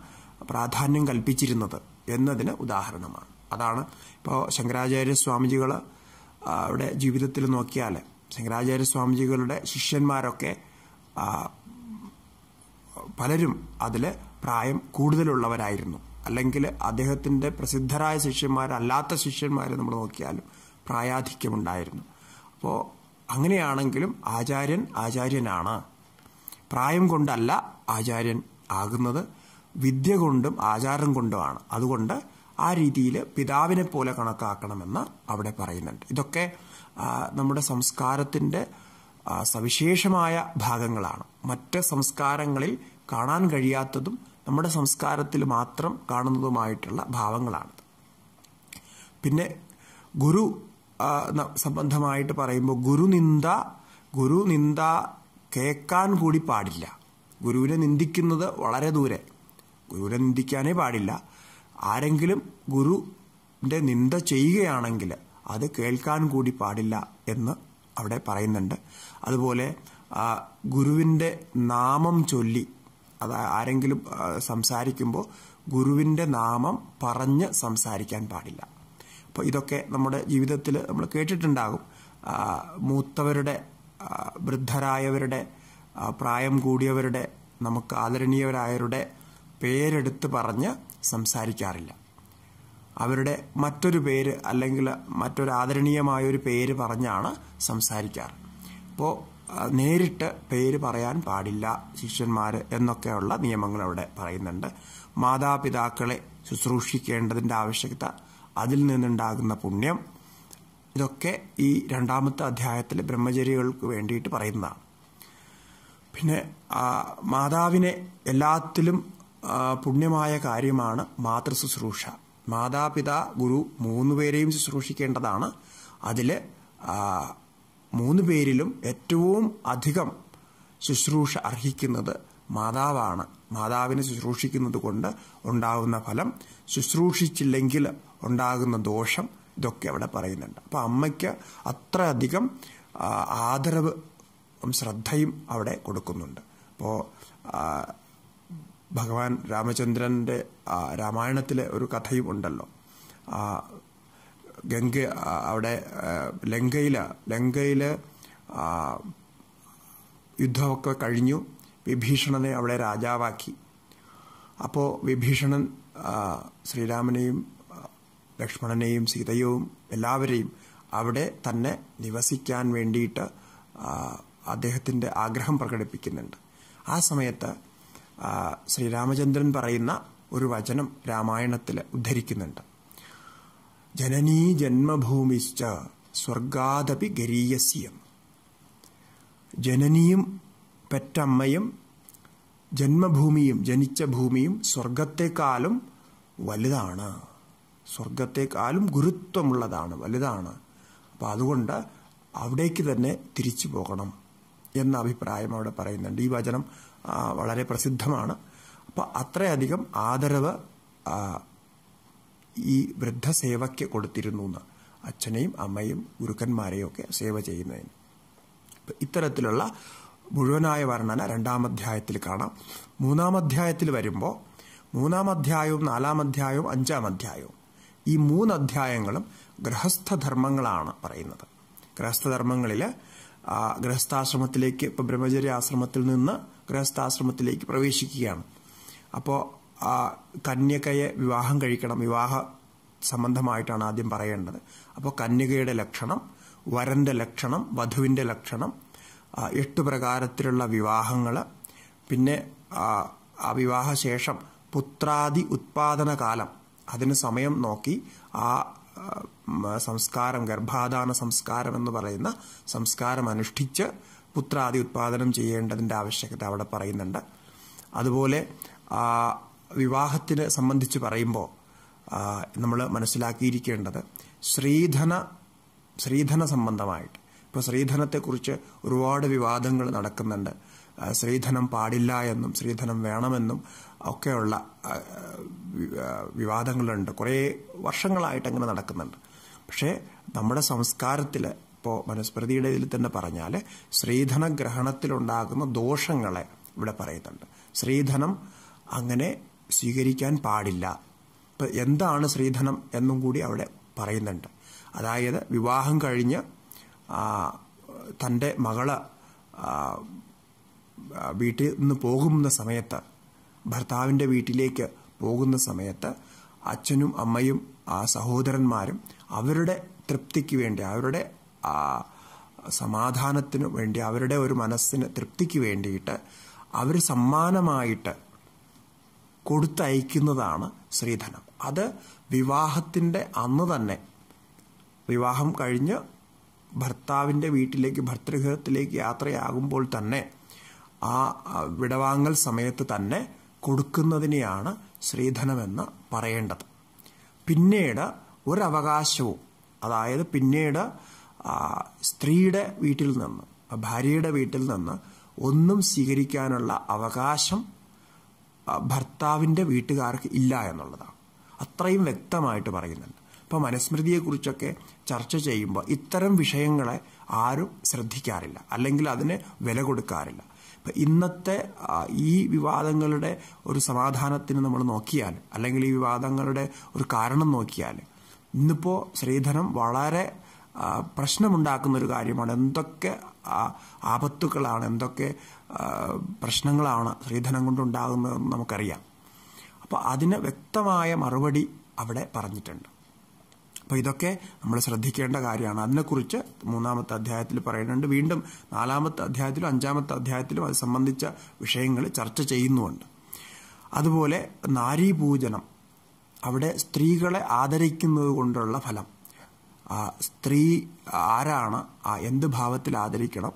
പ്രാധാന്യം കൽപ്പിച്ചിരുന്നത് എന്നതിന് ഉദാഹരണമാണ് അതാണ് ഇപ്പോൾ ശങ്കരാചാര്യ സ്വാമിജികൾ അവിടെ ജീവിതത്തിൽ നോക്കിയാൽ ശങ്കരാചാര്യ സ്വാമിജികളുടെ ശിഷ്യന്മാരൊക്കെ പലരും അതിൽ പ്രായം കൂടുതലുള്ളവരായിരുന്നു അല്ലെങ്കിൽ അദ്ദേഹത്തിൻ്റെ പ്രസിദ്ധരായ ശിഷ്യന്മാരല്ലാത്ത ശിഷ്യന്മാരെ നമ്മൾ നോക്കിയാലും പ്രായാധിക്യമുണ്ടായിരുന്നു അപ്പോൾ അങ്ങനെയാണെങ്കിലും ആചാര്യൻ ആചാര്യനാണ് പ്രായം കൊണ്ടല്ല ആചാര്യൻ ആകുന്നത് വിദ്യ കൊണ്ടും ആചാരം കൊണ്ടുമാണ് അതുകൊണ്ട് ആ രീതിയിൽ പിതാവിനെ പോലെ കണക്കാക്കണമെന്ന് അവിടെ പറയുന്നുണ്ട് ഇതൊക്കെ നമ്മുടെ സംസ്കാരത്തിൻ്റെ സവിശേഷമായ ഭാഗങ്ങളാണ് മറ്റ് സംസ്കാരങ്ങളിൽ കാണാൻ കഴിയാത്തതും നമ്മുടെ സംസ്കാരത്തിൽ മാത്രം കാണുന്നതുമായിട്ടുള്ള ഭാവങ്ങളാണ് പിന്നെ ഗുരു സംബന്ധമായിട്ട് പറയുമ്പോൾ ഗുരുനിന്ദ ഗുരുനിന്ദ കേൾക്കാൻ കൂടി പാടില്ല ഗുരുവിനെ നിന്ദിക്കുന്നത് വളരെ ദൂരെ ഗുരുവിനെ നിന്ദിക്കാനേ പാടില്ല ആരെങ്കിലും ഗുരുവിൻ്റെ നിന്ദ ചെയ്യുകയാണെങ്കിൽ അത് കേൾക്കാൻ കൂടി പാടില്ല എന്ന് അവിടെ പറയുന്നുണ്ട് അതുപോലെ ഗുരുവിൻ്റെ നാമം ചൊല്ലി അത് ആരെങ്കിലും സംസാരിക്കുമ്പോൾ ഗുരുവിൻ്റെ നാമം പറഞ്ഞ് സംസാരിക്കാൻ പാടില്ല അപ്പോൾ ഇതൊക്കെ നമ്മുടെ ജീവിതത്തിൽ നമ്മൾ കേട്ടിട്ടുണ്ടാകും മൂത്തവരുടെ വൃദ്ധരായവരുടെ പ്രായം കൂടിയവരുടെ നമുക്ക് ആദരണീയവരായവരുടെ പേരെടുത്ത് പറഞ്ഞ് സംസാരിക്കാറില്ല അവരുടെ മറ്റൊരു പേര് അല്ലെങ്കിൽ മറ്റൊരു ആദരണീയമായൊരു പേര് പറഞ്ഞാണ് സംസാരിക്കാറ് അപ്പോൾ നേരിട്ട് പേര് പറയാൻ പാടില്ല ശിഷ്യന്മാർ എന്നൊക്കെയുള്ള നിയമങ്ങൾ അവിടെ പറയുന്നുണ്ട് മാതാപിതാക്കളെ ശുശ്രൂഷിക്കേണ്ടതിൻ്റെ ആവശ്യകത അതിൽ നിന്നുണ്ടാകുന്ന പുണ്യം ഇതൊക്കെ ഈ രണ്ടാമത്തെ അധ്യായത്തിൽ ബ്രഹ്മചര്യകൾക്ക് വേണ്ടിയിട്ട് പറയുന്നതാണ് പിന്നെ മാതാവിനെ എല്ലാത്തിലും പുണ്യമായ കാര്യമാണ് മാതൃശുശ്രൂഷ മാതാപിതാ ഗുരു മൂന്ന് പേരെയും ശുശ്രൂഷിക്കേണ്ടതാണ് അതിൽ മൂന്ന് പേരിലും ഏറ്റവും അധികം ശുശ്രൂഷ അർഹിക്കുന്നത് മാതാവാണ് മാതാവിനെ ശുശ്രൂഷിക്കുന്നത് കൊണ്ട് ഉണ്ടാകുന്ന ഫലം ശുശ്രൂഷിച്ചില്ലെങ്കിൽ ഉണ്ടാകുന്ന ദോഷം ഇതൊക്കെ അവിടെ പറയുന്നുണ്ട് അപ്പോൾ അമ്മയ്ക്ക് അത്ര അധികം ആദരവ് ശ്രദ്ധയും അവിടെ കൊടുക്കുന്നുണ്ട് അപ്പോൾ ഭഗവാൻ രാമചന്ദ്രൻ്റെ രാമായണത്തിലെ ഒരു കഥയും ഉണ്ടല്ലോ ഗംഗ അവിടെ ലങ്കയിൽ ലങ്കയിൽ യുദ്ധമൊക്കെ കഴിഞ്ഞു വിഭീഷണനെ അവിടെ രാജാവാക്കി അപ്പോൾ വിഭീഷണൻ ശ്രീരാമനെയും ലക്ഷ്മണനെയും സീതയും എല്ലാവരെയും അവിടെ തന്നെ നിവസിക്കാൻ വേണ്ടിയിട്ട് അദ്ദേഹത്തിൻ്റെ ആഗ്രഹം പ്രകടിപ്പിക്കുന്നുണ്ട് ആ സമയത്ത് ശ്രീരാമചന്ദ്രൻ പറയുന്ന ഒരു വചനം രാമായണത്തിൽ ഉദ്ധരിക്കുന്നുണ്ട് ജനനീ ജന്മഭൂമിശ്ച സ്വർഗാദപി ഗരീയസ്യം ജനനിയും പെറ്റമ്മയും ജന്മഭൂമിയും ജനിച്ച ഭൂമിയും സ്വർഗത്തെക്കാളും വലുതാണ് സ്വർഗത്തെക്കാളും ഗുരുത്വമുള്ളതാണ് വലുതാണ് അപ്പോൾ അതുകൊണ്ട് അവിടേക്ക് തന്നെ തിരിച്ചു പോകണം എന്ന അഭിപ്രായം അവിടെ പറയുന്നുണ്ട് ഈ വചനം വളരെ പ്രസിദ്ധമാണ് അപ്പം അത്രയധികം ആദരവ് ഈ വൃദ്ധസേവയ്ക്ക് കൊടുത്തിരുന്നു എന്ന് അച്ഛനെയും അമ്മയും ഗുരുക്കന്മാരെയൊക്കെ സേവ ചെയ്യുന്നതിന് ഇത്തരത്തിലുള്ള മുഴുവനായ വർണ്ണന രണ്ടാം അധ്യായത്തിൽ കാണാം മൂന്നാം അധ്യായത്തിൽ വരുമ്പോൾ മൂന്നാം അധ്യായവും നാലാം അധ്യായവും അഞ്ചാം അധ്യായവും ഈ മൂന്ന് അധ്യായങ്ങളും ഗൃഹസ്ഥധർമ്മങ്ങളാണ് പറയുന്നത് ഗൃഹസ്ഥധർമ്മങ്ങളിൽ ഗൃഹസ്ഥാശ്രമത്തിലേക്ക് ഇപ്പോൾ ബ്രഹ്മചര്യ ആശ്രമത്തിൽ നിന്ന് ഗൃഹസ്ഥാശ്രമത്തിലേക്ക് പ്രവേശിക്കുകയാണ് അപ്പോൾ കന്യകയെ വിവാഹം കഴിക്കണം വിവാഹ സംബന്ധമായിട്ടാണ് ആദ്യം പറയേണ്ടത് അപ്പോൾ കന്യകയുടെ ലക്ഷണം വരൻ്റെ ലക്ഷണം വധുവിൻ്റെ ലക്ഷണം എട്ട് പ്രകാരത്തിലുള്ള വിവാഹങ്ങൾ പിന്നെ ആ വിവാഹശേഷം പുത്രാദി ഉത്പാദന കാലം അതിന് സമയം നോക്കി ആ സംസ്കാരം ഗർഭാധാന സംസ്കാരം എന്ന് പറയുന്ന സംസ്കാരം അനുഷ്ഠിച്ച് പുത്രാദി ഉത്പാദനം ചെയ്യേണ്ടതിൻ്റെ ആവശ്യകത അവിടെ പറയുന്നുണ്ട് അതുപോലെ വിവാഹത്തിന് സംബന്ധിച്ച് പറയുമ്പോൾ നമ്മൾ മനസ്സിലാക്കിയിരിക്കേണ്ടത് ശ്രീധന ശ്രീധന സംബന്ധമായിട്ട് ഇപ്പോൾ ശ്രീധനത്തെക്കുറിച്ച് ഒരുപാട് വിവാദങ്ങൾ നടക്കുന്നുണ്ട് ശ്രീധനം പാടില്ല എന്നും ശ്രീധനം വേണമെന്നും ഒക്കെയുള്ള വിവാദങ്ങളുണ്ട് കുറേ വർഷങ്ങളായിട്ട് അങ്ങനെ നടക്കുന്നുണ്ട് പക്ഷേ നമ്മുടെ സംസ്കാരത്തിൽ ഇപ്പോൾ മനുസ്മൃതിയുടെ ഇതിൽ തന്നെ പറഞ്ഞാൽ സ്ത്രീധന ദോഷങ്ങളെ ഇവിടെ പറയുന്നുണ്ട് സ്ത്രീധനം അങ്ങനെ സ്വീകരിക്കാൻ പാടില്ല ഇപ്പം എന്താണ് സ്ത്രീധനം എന്നും കൂടി അവിടെ പറയുന്നുണ്ട് അതായത് വിവാഹം കഴിഞ്ഞ് തൻ്റെ മകള് വീട്ടിൽ നിന്ന് പോകുന്ന സമയത്ത് ഭർത്താവിൻ്റെ വീട്ടിലേക്ക് പോകുന്ന സമയത്ത് അച്ഛനും അമ്മയും ആ സഹോദരന്മാരും അവരുടെ തൃപ്തിക്ക് വേണ്ടി അവരുടെ ആ സമാധാനത്തിനു വേണ്ടി അവരുടെ ഒരു മനസ്സിന് തൃപ്തിക്ക് വേണ്ടിയിട്ട് അവർ സമ്മാനമായിട്ട് കൊടുത്തയക്കുന്നതാണ് സ്ത്രീധനം അത് വിവാഹത്തിൻ്റെ അന്ന് തന്നെ വിവാഹം കഴിഞ്ഞ് ഭർത്താവിൻ്റെ വീട്ടിലേക്ക് ഭർത്തൃഗൃഹത്തിലേക്ക് യാത്രയാകുമ്പോൾ തന്നെ ആ വിടവാങ്ങൽ സമയത്ത് തന്നെ കൊടുക്കുന്നതിനെയാണ് സ്ത്രീധനമെന്ന് പറയേണ്ടത് പിന്നീട് ഒരവകാശവും അതായത് പിന്നീട് സ്ത്രീയുടെ വീട്ടിൽ നിന്ന് ഭാര്യയുടെ വീട്ടിൽ നിന്ന് ഒന്നും സ്വീകരിക്കാനുള്ള അവകാശം ഭർത്താവിൻ്റെ വീട്ടുകാർക്ക് ഇല്ല എന്നുള്ളതാണ് അത്രയും വ്യക്തമായിട്ട് പറയുന്നുണ്ട് ഇപ്പോൾ മനുസ്മൃതിയെക്കുറിച്ചൊക്കെ ചർച്ച ചെയ്യുമ്പോൾ ഇത്തരം വിഷയങ്ങളെ ആരും ശ്രദ്ധിക്കാറില്ല അല്ലെങ്കിൽ അതിന് വില കൊടുക്കാറില്ല ഇന്നത്തെ ഈ വിവാദങ്ങളുടെ ഒരു സമാധാനത്തിന് നമ്മൾ നോക്കിയാൽ അല്ലെങ്കിൽ ഈ വിവാദങ്ങളുടെ ഒരു കാരണം നോക്കിയാൽ ഇന്നിപ്പോൾ സ്ത്രീധനം വളരെ പ്രശ്നമുണ്ടാക്കുന്ന ഒരു കാര്യമാണ് എന്തൊക്കെ ആപത്തുക്കളാണ് എന്തൊക്കെ പ്രശ്നങ്ങളാണ് സ്ത്രീധനം കൊണ്ടുണ്ടാകുന്നതെന്ന് നമുക്കറിയാം അപ്പോൾ അതിന് വ്യക്തമായ മറുപടി അവിടെ പറഞ്ഞിട്ടുണ്ട് അപ്പോൾ ഇതൊക്കെ നമ്മൾ ശ്രദ്ധിക്കേണ്ട കാര്യമാണ് അതിനെക്കുറിച്ച് മൂന്നാമത്തെ അധ്യായത്തിൽ പറയുന്നുണ്ട് വീണ്ടും നാലാമത്തെ അധ്യായത്തിലും അഞ്ചാമത്തെ അധ്യായത്തിലും അത് സംബന്ധിച്ച വിഷയങ്ങൾ ചർച്ച ചെയ്യുന്നുമുണ്ട് അതുപോലെ നാരീപൂജനം അവിടെ സ്ത്രീകളെ ആദരിക്കുന്നത് കൊണ്ടുള്ള ഫലം സ്ത്രീ ആരാണ് എന്ത് ഭാവത്തിൽ ആദരിക്കണം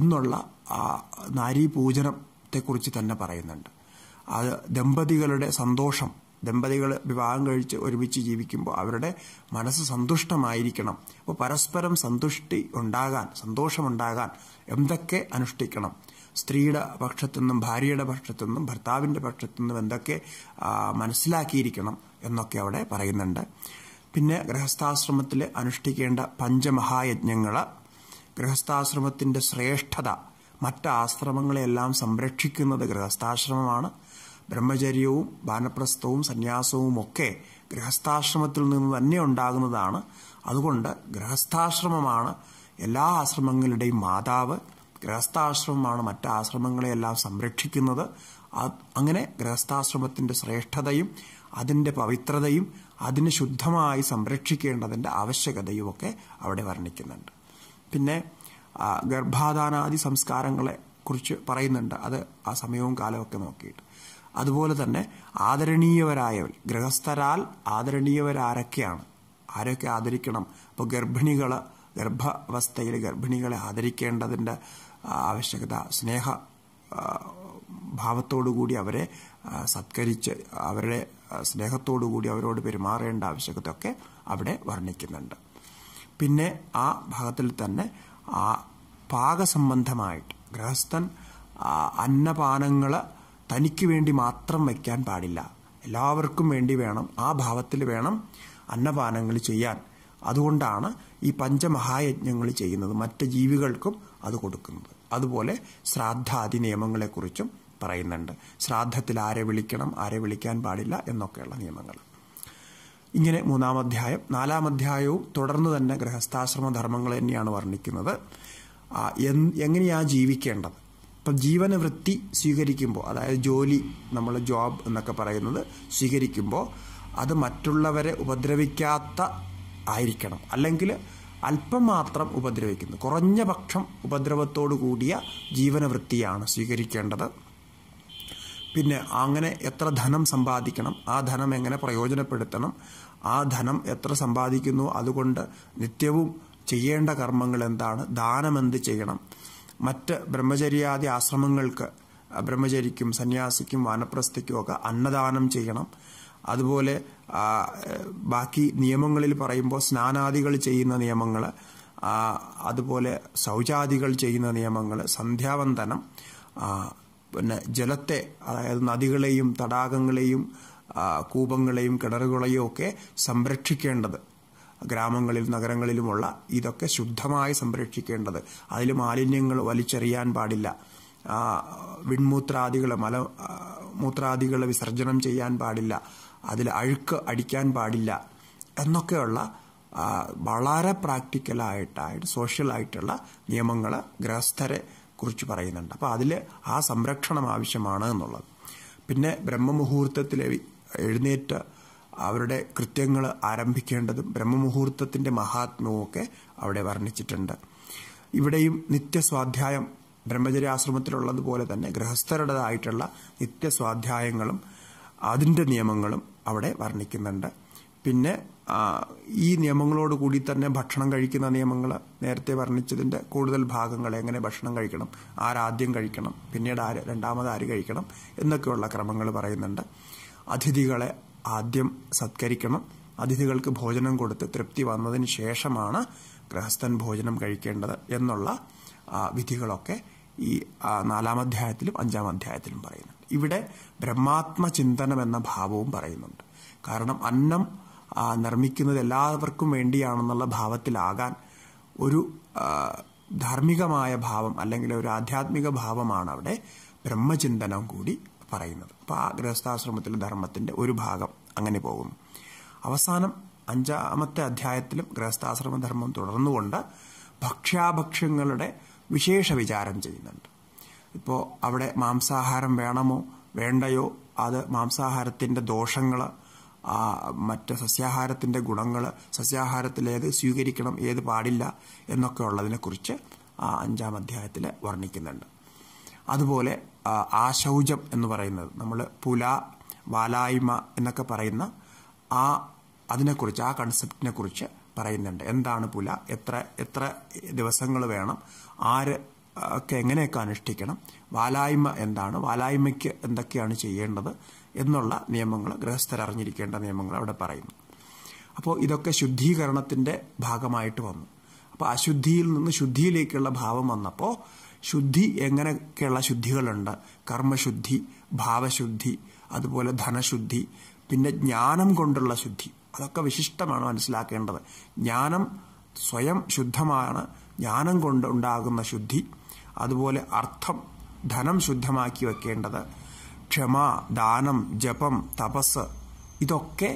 എന്നുള്ള നാരീപൂജനത്തെക്കുറിച്ച് തന്നെ പറയുന്നുണ്ട് അത് ദമ്പതികളുടെ സന്തോഷം ദമ്പതികൾ വിവാഹം കഴിച്ച് ഒരുമിച്ച് ജീവിക്കുമ്പോൾ അവരുടെ മനസ്സ് സന്തുഷ്ടമായിരിക്കണം അപ്പോൾ പരസ്പരം സന്തുഷ്ടി ഉണ്ടാകാൻ സന്തോഷമുണ്ടാകാൻ എന്തൊക്കെ അനുഷ്ഠിക്കണം സ്ത്രീയുടെ പക്ഷത്തു നിന്നും ഭാര്യയുടെ പക്ഷത്തു നിന്നും ഭർത്താവിൻ്റെ പക്ഷത്തു നിന്നും എന്തൊക്കെ മനസ്സിലാക്കിയിരിക്കണം എന്നൊക്കെ അവിടെ പറയുന്നുണ്ട് പിന്നെ ഗൃഹസ്ഥാശ്രമത്തിൽ അനുഷ്ഠിക്കേണ്ട പഞ്ചമഹായജ്ഞങ്ങൾ ഗൃഹസ്ഥാശ്രമത്തിൻ്റെ ശ്രേഷ്ഠത മറ്റ് ആശ്രമങ്ങളെല്ലാം സംരക്ഷിക്കുന്നത് ഗൃഹസ്ഥാശ്രമമാണ് ബ്രഹ്മചര്യവും ബാനപ്രസ്ഥവും സന്യാസവും ഒക്കെ ഗൃഹസ്ഥാശ്രമത്തിൽ നിന്ന് തന്നെ ഉണ്ടാകുന്നതാണ് അതുകൊണ്ട് ഗൃഹസ്ഥാശ്രമമാണ് എല്ലാ ആശ്രമങ്ങളുടെയും മാതാവ് ഗൃഹസ്ഥാശ്രമമാണ് മറ്റ് ആശ്രമങ്ങളെയെല്ലാം സംരക്ഷിക്കുന്നത് അങ്ങനെ ഗൃഹസ്ഥാശ്രമത്തിൻ്റെ ശ്രേഷ്ഠതയും അതിൻ്റെ പവിത്രതയും അതിനെ ശുദ്ധമായി സംരക്ഷിക്കേണ്ടതിൻ്റെ ആവശ്യകതയും ഒക്കെ അവിടെ വർണ്ണിക്കുന്നുണ്ട് പിന്നെ ഗർഭാധാനാദി സംസ്കാരങ്ങളെ കുറിച്ച് പറയുന്നുണ്ട് അത് ആ സമയവും കാലമൊക്കെ നോക്കിയിട്ട് അതുപോലെ തന്നെ ആദരണീയവരായവർ ഗൃഹസ്ഥരാൽ ആദരണീയവരാരൊക്കെയാണ് ആരൊക്കെ ആദരിക്കണം അപ്പോൾ ഗർഭിണികൾ ഗർഭാവസ്ഥയിൽ ഗർഭിണികളെ ആദരിക്കേണ്ടതിൻ്റെ ആവശ്യകത സ്നേഹ ഭാവത്തോടുകൂടി അവരെ സത്കരിച്ച് അവരുടെ സ്നേഹത്തോടുകൂടി അവരോട് പെരുമാറേണ്ട ആവശ്യകതയൊക്കെ അവിടെ വർണ്ണിക്കുന്നുണ്ട് പിന്നെ ആ ഭാഗത്തിൽ തന്നെ ആ പാകസംബന്ധമായിട്ട് ഗൃഹസ്ഥൻ അന്നപാനങ്ങൾ തനിക്ക് വേണ്ടി മാത്രം വയ്ക്കാൻ പാടില്ല എല്ലാവർക്കും വേണ്ടി വേണം ആ ഭാവത്തിൽ വേണം അന്നപാനങ്ങൾ ചെയ്യാൻ അതുകൊണ്ടാണ് ഈ പഞ്ചമഹായജ്ഞങ്ങൾ ചെയ്യുന്നത് മറ്റ് ജീവികൾക്കും അത് കൊടുക്കുന്നത് അതുപോലെ ശ്രാദ്ധാദി നിയമങ്ങളെക്കുറിച്ചും പറയുന്നുണ്ട് ശ്രാദ്ധത്തിൽ ആരെ വിളിക്കണം ആരെ വിളിക്കാൻ പാടില്ല എന്നൊക്കെയുള്ള നിയമങ്ങൾ ഇങ്ങനെ മൂന്നാം അധ്യായം നാലാം അധ്യായവും തുടർന്ന് തന്നെ ഗൃഹസ്ഥാശ്രമ ധർമ്മങ്ങൾ തന്നെയാണ് വർണ്ണിക്കുന്നത് എങ്ങനെയാണ് ജീവിക്കേണ്ടത് അപ്പം ജീവനവൃത്തി സ്വീകരിക്കുമ്പോൾ അതായത് ജോലി നമ്മൾ ജോബ് എന്നൊക്കെ പറയുന്നത് സ്വീകരിക്കുമ്പോൾ അത് മറ്റുള്ളവരെ ഉപദ്രവിക്കാത്ത ആയിരിക്കണം അല്ലെങ്കിൽ അല്പം മാത്രം ഉപദ്രവിക്കുന്നു കുറഞ്ഞ പക്ഷം ഉപദ്രവത്തോടു കൂടിയ ജീവനവൃത്തിയാണ് സ്വീകരിക്കേണ്ടത് പിന്നെ അങ്ങനെ എത്ര ധനം സമ്പാദിക്കണം ആ ധനം എങ്ങനെ പ്രയോജനപ്പെടുത്തണം ആ ധനം എത്ര സമ്പാദിക്കുന്നു അതുകൊണ്ട് നിത്യവും ചെയ്യേണ്ട കർമ്മങ്ങൾ എന്താണ് ദാനം എന്ത് ചെയ്യണം മറ്റ് ബ്രഹ്മചര്യാദി ആശ്രമങ്ങൾക്ക് ബ്രഹ്മചരിക്കും സന്യാസിക്കും വാനപ്രസ്ഥയ്ക്കും ഒക്കെ അന്നദാനം ചെയ്യണം അതുപോലെ ബാക്കി നിയമങ്ങളിൽ പറയുമ്പോൾ സ്നാനാദികൾ ചെയ്യുന്ന നിയമങ്ങൾ അതുപോലെ ശൗചാദികൾ ചെയ്യുന്ന നിയമങ്ങൾ സന്ധ്യാവന്തനം പിന്നെ ജലത്തെ അതായത് നദികളെയും തടാകങ്ങളെയും കൂപങ്ങളെയും കിണറുകളെയും ഒക്കെ സംരക്ഷിക്കേണ്ടത് ഗ്രാമങ്ങളിൽ നഗരങ്ങളിലുമുള്ള ഇതൊക്കെ ശുദ്ധമായി സംരക്ഷിക്കേണ്ടത് അതിൽ മാലിന്യങ്ങൾ വലിച്ചെറിയാൻ പാടില്ല വിൺമൂത്രാദികൾ മല മൂത്രാദികൾ വിസർജനം ചെയ്യാൻ പാടില്ല അതിൽ അഴുക്ക് അടിക്കാൻ പാടില്ല എന്നൊക്കെയുള്ള വളരെ പ്രാക്ടിക്കലായിട്ടായിട്ട് സോഷ്യലായിട്ടുള്ള നിയമങ്ങൾ ഗ്രഹസ്ഥരെ കുറിച്ച് പറയുന്നുണ്ട് അപ്പോൾ അതിൽ ആ സംരക്ഷണം ആവശ്യമാണ് എന്നുള്ളത് പിന്നെ ബ്രഹ്മമുഹൂർത്തത്തിലെ എഴുന്നേറ്റ് അവരുടെ കൃത്യങ്ങൾ ആരംഭിക്കേണ്ടതും ബ്രഹ്മമുഹൂർത്തത്തിൻ്റെ മഹാത്മവുമൊക്കെ അവിടെ വർണ്ണിച്ചിട്ടുണ്ട് ഇവിടെയും നിത്യസ്വാധ്യായം ബ്രഹ്മചര്യാശ്രമത്തിലുള്ളതുപോലെ തന്നെ ഗൃഹസ്ഥരുടേതായിട്ടുള്ള നിത്യസ്വാധ്യായങ്ങളും അതിൻ്റെ നിയമങ്ങളും അവിടെ വർണ്ണിക്കുന്നുണ്ട് പിന്നെ ഈ നിയമങ്ങളോട് കൂടി തന്നെ ഭക്ഷണം കഴിക്കുന്ന നിയമങ്ങൾ നേരത്തെ വർണ്ണിച്ചതിൻ്റെ കൂടുതൽ ഭാഗങ്ങൾ എങ്ങനെ ഭക്ഷണം കഴിക്കണം ആരാദ്യം കഴിക്കണം പിന്നീട് ആര് രണ്ടാമത് ആര് കഴിക്കണം എന്നൊക്കെയുള്ള ക്രമങ്ങൾ പറയുന്നുണ്ട് അതിഥികളെ ആദ്യം സത്കരിക്കണം അതിഥികൾക്ക് ഭോജനം കൊടുത്ത് തൃപ്തി വന്നതിന് ശേഷമാണ് ഗൃഹസ്ഥൻ ഭോജനം കഴിക്കേണ്ടത് എന്നുള്ള വിധികളൊക്കെ ഈ നാലാം അധ്യായത്തിലും അഞ്ചാം അധ്യായത്തിലും പറയുന്നുണ്ട് ഇവിടെ ബ്രഹ്മാത്മ ചിന്തനം എന്ന ഭാവവും പറയുന്നുണ്ട് കാരണം അന്നം നിർമ്മിക്കുന്നത് എല്ലാവർക്കും വേണ്ടിയാണെന്നുള്ള ഭാവത്തിലാകാൻ ഒരു ധാർമ്മികമായ ഭാവം അല്ലെങ്കിൽ ഒരു ആധ്യാത്മിക ഭാവമാണ് അവിടെ ബ്രഹ്മചിന്തനം കൂടി പറയുന്നത് അപ്പോൾ ആ ഗൃഹസ്ഥാശ്രമത്തിൽ ധർമ്മത്തിൻ്റെ ഒരു ഭാഗം അങ്ങനെ പോകുന്നു അവസാനം അഞ്ചാമത്തെ അധ്യായത്തിലും ഗൃഹസ്ഥാശ്രമധർമ്മം ധർമ്മം തുടർന്നുകൊണ്ട് ഭക്ഷ്യാഭക്ഷ്യങ്ങളുടെ വിശേഷ വിചാരം ചെയ്യുന്നുണ്ട് ഇപ്പോൾ അവിടെ മാംസാഹാരം വേണമോ വേണ്ടയോ അത് മാംസാഹാരത്തിൻ്റെ ദോഷങ്ങൾ മറ്റ് സസ്യാഹാരത്തിൻ്റെ ഗുണങ്ങൾ സസ്യാഹാരത്തിൽ ഏത് സ്വീകരിക്കണം ഏത് പാടില്ല എന്നൊക്കെ ഉള്ളതിനെക്കുറിച്ച് ആ അഞ്ചാം അധ്യായത്തിൽ വർണ്ണിക്കുന്നുണ്ട് അതുപോലെ ആശൗചം എന്ന് പറയുന്നത് നമ്മൾ പുല വാലായ്മ എന്നൊക്കെ പറയുന്ന ആ അതിനെക്കുറിച്ച് ആ കൺസെപ്റ്റിനെ കുറിച്ച് പറയുന്നുണ്ട് എന്താണ് പുല എത്ര എത്ര ദിവസങ്ങൾ വേണം ആര് ഒക്കെ എങ്ങനെയൊക്കെ അനുഷ്ഠിക്കണം വാലായ്മ എന്താണ് വാലായ്മയ്ക്ക് എന്തൊക്കെയാണ് ചെയ്യേണ്ടത് എന്നുള്ള നിയമങ്ങൾ ഗൃഹസ്ഥർ അറിഞ്ഞിരിക്കേണ്ട നിയമങ്ങൾ അവിടെ പറയുന്നു അപ്പോൾ ഇതൊക്കെ ശുദ്ധീകരണത്തിൻ്റെ ഭാഗമായിട്ട് വന്നു അപ്പോൾ അശുദ്ധിയിൽ നിന്ന് ശുദ്ധിയിലേക്കുള്ള ഭാവം വന്നപ്പോൾ ശുദ്ധി എങ്ങനെയൊക്കെയുള്ള ശുദ്ധികളുണ്ട് കർമ്മശുദ്ധി ഭാവശുദ്ധി അതുപോലെ ധനശുദ്ധി പിന്നെ ജ്ഞാനം കൊണ്ടുള്ള ശുദ്ധി അതൊക്കെ വിശിഷ്ടമാണ് മനസ്സിലാക്കേണ്ടത് ജ്ഞാനം സ്വയം ശുദ്ധമാണ് ജ്ഞാനം കൊണ്ട് ഉണ്ടാകുന്ന ശുദ്ധി അതുപോലെ അർത്ഥം ധനം ശുദ്ധമാക്കി വെക്കേണ്ടത് ക്ഷമ ദാനം ജപം തപസ് ഇതൊക്കെ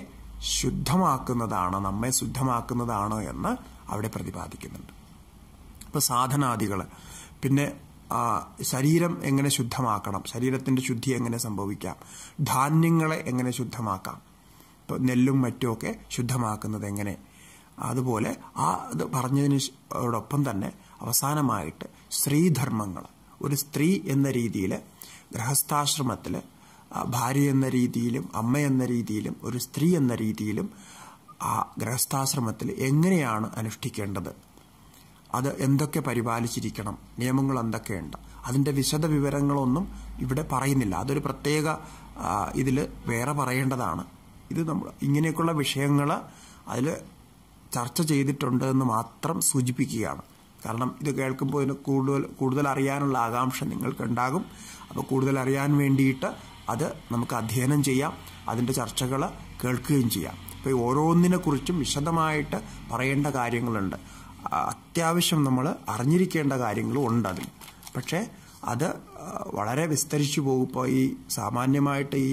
ശുദ്ധമാക്കുന്നതാണ് നമ്മെ ശുദ്ധമാക്കുന്നതാണ് എന്ന് അവിടെ പ്രതിപാദിക്കുന്നുണ്ട് ഇപ്പൊ സാധനാദികൾ പിന്നെ ശരീരം എങ്ങനെ ശുദ്ധമാക്കണം ശരീരത്തിൻ്റെ ശുദ്ധി എങ്ങനെ സംഭവിക്കാം ധാന്യങ്ങളെ എങ്ങനെ ശുദ്ധമാക്കാം ഇപ്പോൾ നെല്ലും മറ്റുമൊക്കെ ശുദ്ധമാക്കുന്നത് എങ്ങനെ അതുപോലെ ആ ഇത് പറഞ്ഞതിനോടൊപ്പം തന്നെ അവസാനമായിട്ട് സ്ത്രീധർമ്മങ്ങൾ ഒരു സ്ത്രീ എന്ന രീതിയിൽ ഗൃഹസ്ഥാശ്രമത്തിൽ ഭാര്യ എന്ന രീതിയിലും അമ്മ എന്ന രീതിയിലും ഒരു സ്ത്രീ എന്ന രീതിയിലും ആ ഗൃഹസ്ഥാശ്രമത്തിൽ എങ്ങനെയാണ് അനുഷ്ഠിക്കേണ്ടത് അത് എന്തൊക്കെ പരിപാലിച്ചിരിക്കണം നിയമങ്ങൾ എന്തൊക്കെയുണ്ട് അതിൻ്റെ വിശദ വിവരങ്ങളൊന്നും ഇവിടെ പറയുന്നില്ല അതൊരു പ്രത്യേക ഇതിൽ വേറെ പറയേണ്ടതാണ് ഇത് നമ്മൾ ഇങ്ങനെയൊക്കെയുള്ള വിഷയങ്ങൾ അതിൽ ചർച്ച ചെയ്തിട്ടുണ്ട് എന്ന് മാത്രം സൂചിപ്പിക്കുകയാണ് കാരണം ഇത് കേൾക്കുമ്പോൾ ഇതിന് കൂടുതൽ കൂടുതൽ അറിയാനുള്ള ആകാംക്ഷ നിങ്ങൾക്കുണ്ടാകും അപ്പോൾ കൂടുതൽ അറിയാൻ വേണ്ടിയിട്ട് അത് നമുക്ക് അധ്യയനം ചെയ്യാം അതിൻ്റെ ചർച്ചകൾ കേൾക്കുകയും ചെയ്യാം അപ്പോൾ ഓരോന്നിനെക്കുറിച്ചും വിശദമായിട്ട് പറയേണ്ട കാര്യങ്ങളുണ്ട് അത്യാവശ്യം നമ്മൾ അറിഞ്ഞിരിക്കേണ്ട കാര്യങ്ങളും ഉണ്ട് അതിൽ പക്ഷേ അത് വളരെ വിസ്തരിച്ചു പോകുമ്പോൾ ഈ സാമാന്യമായിട്ട് ഈ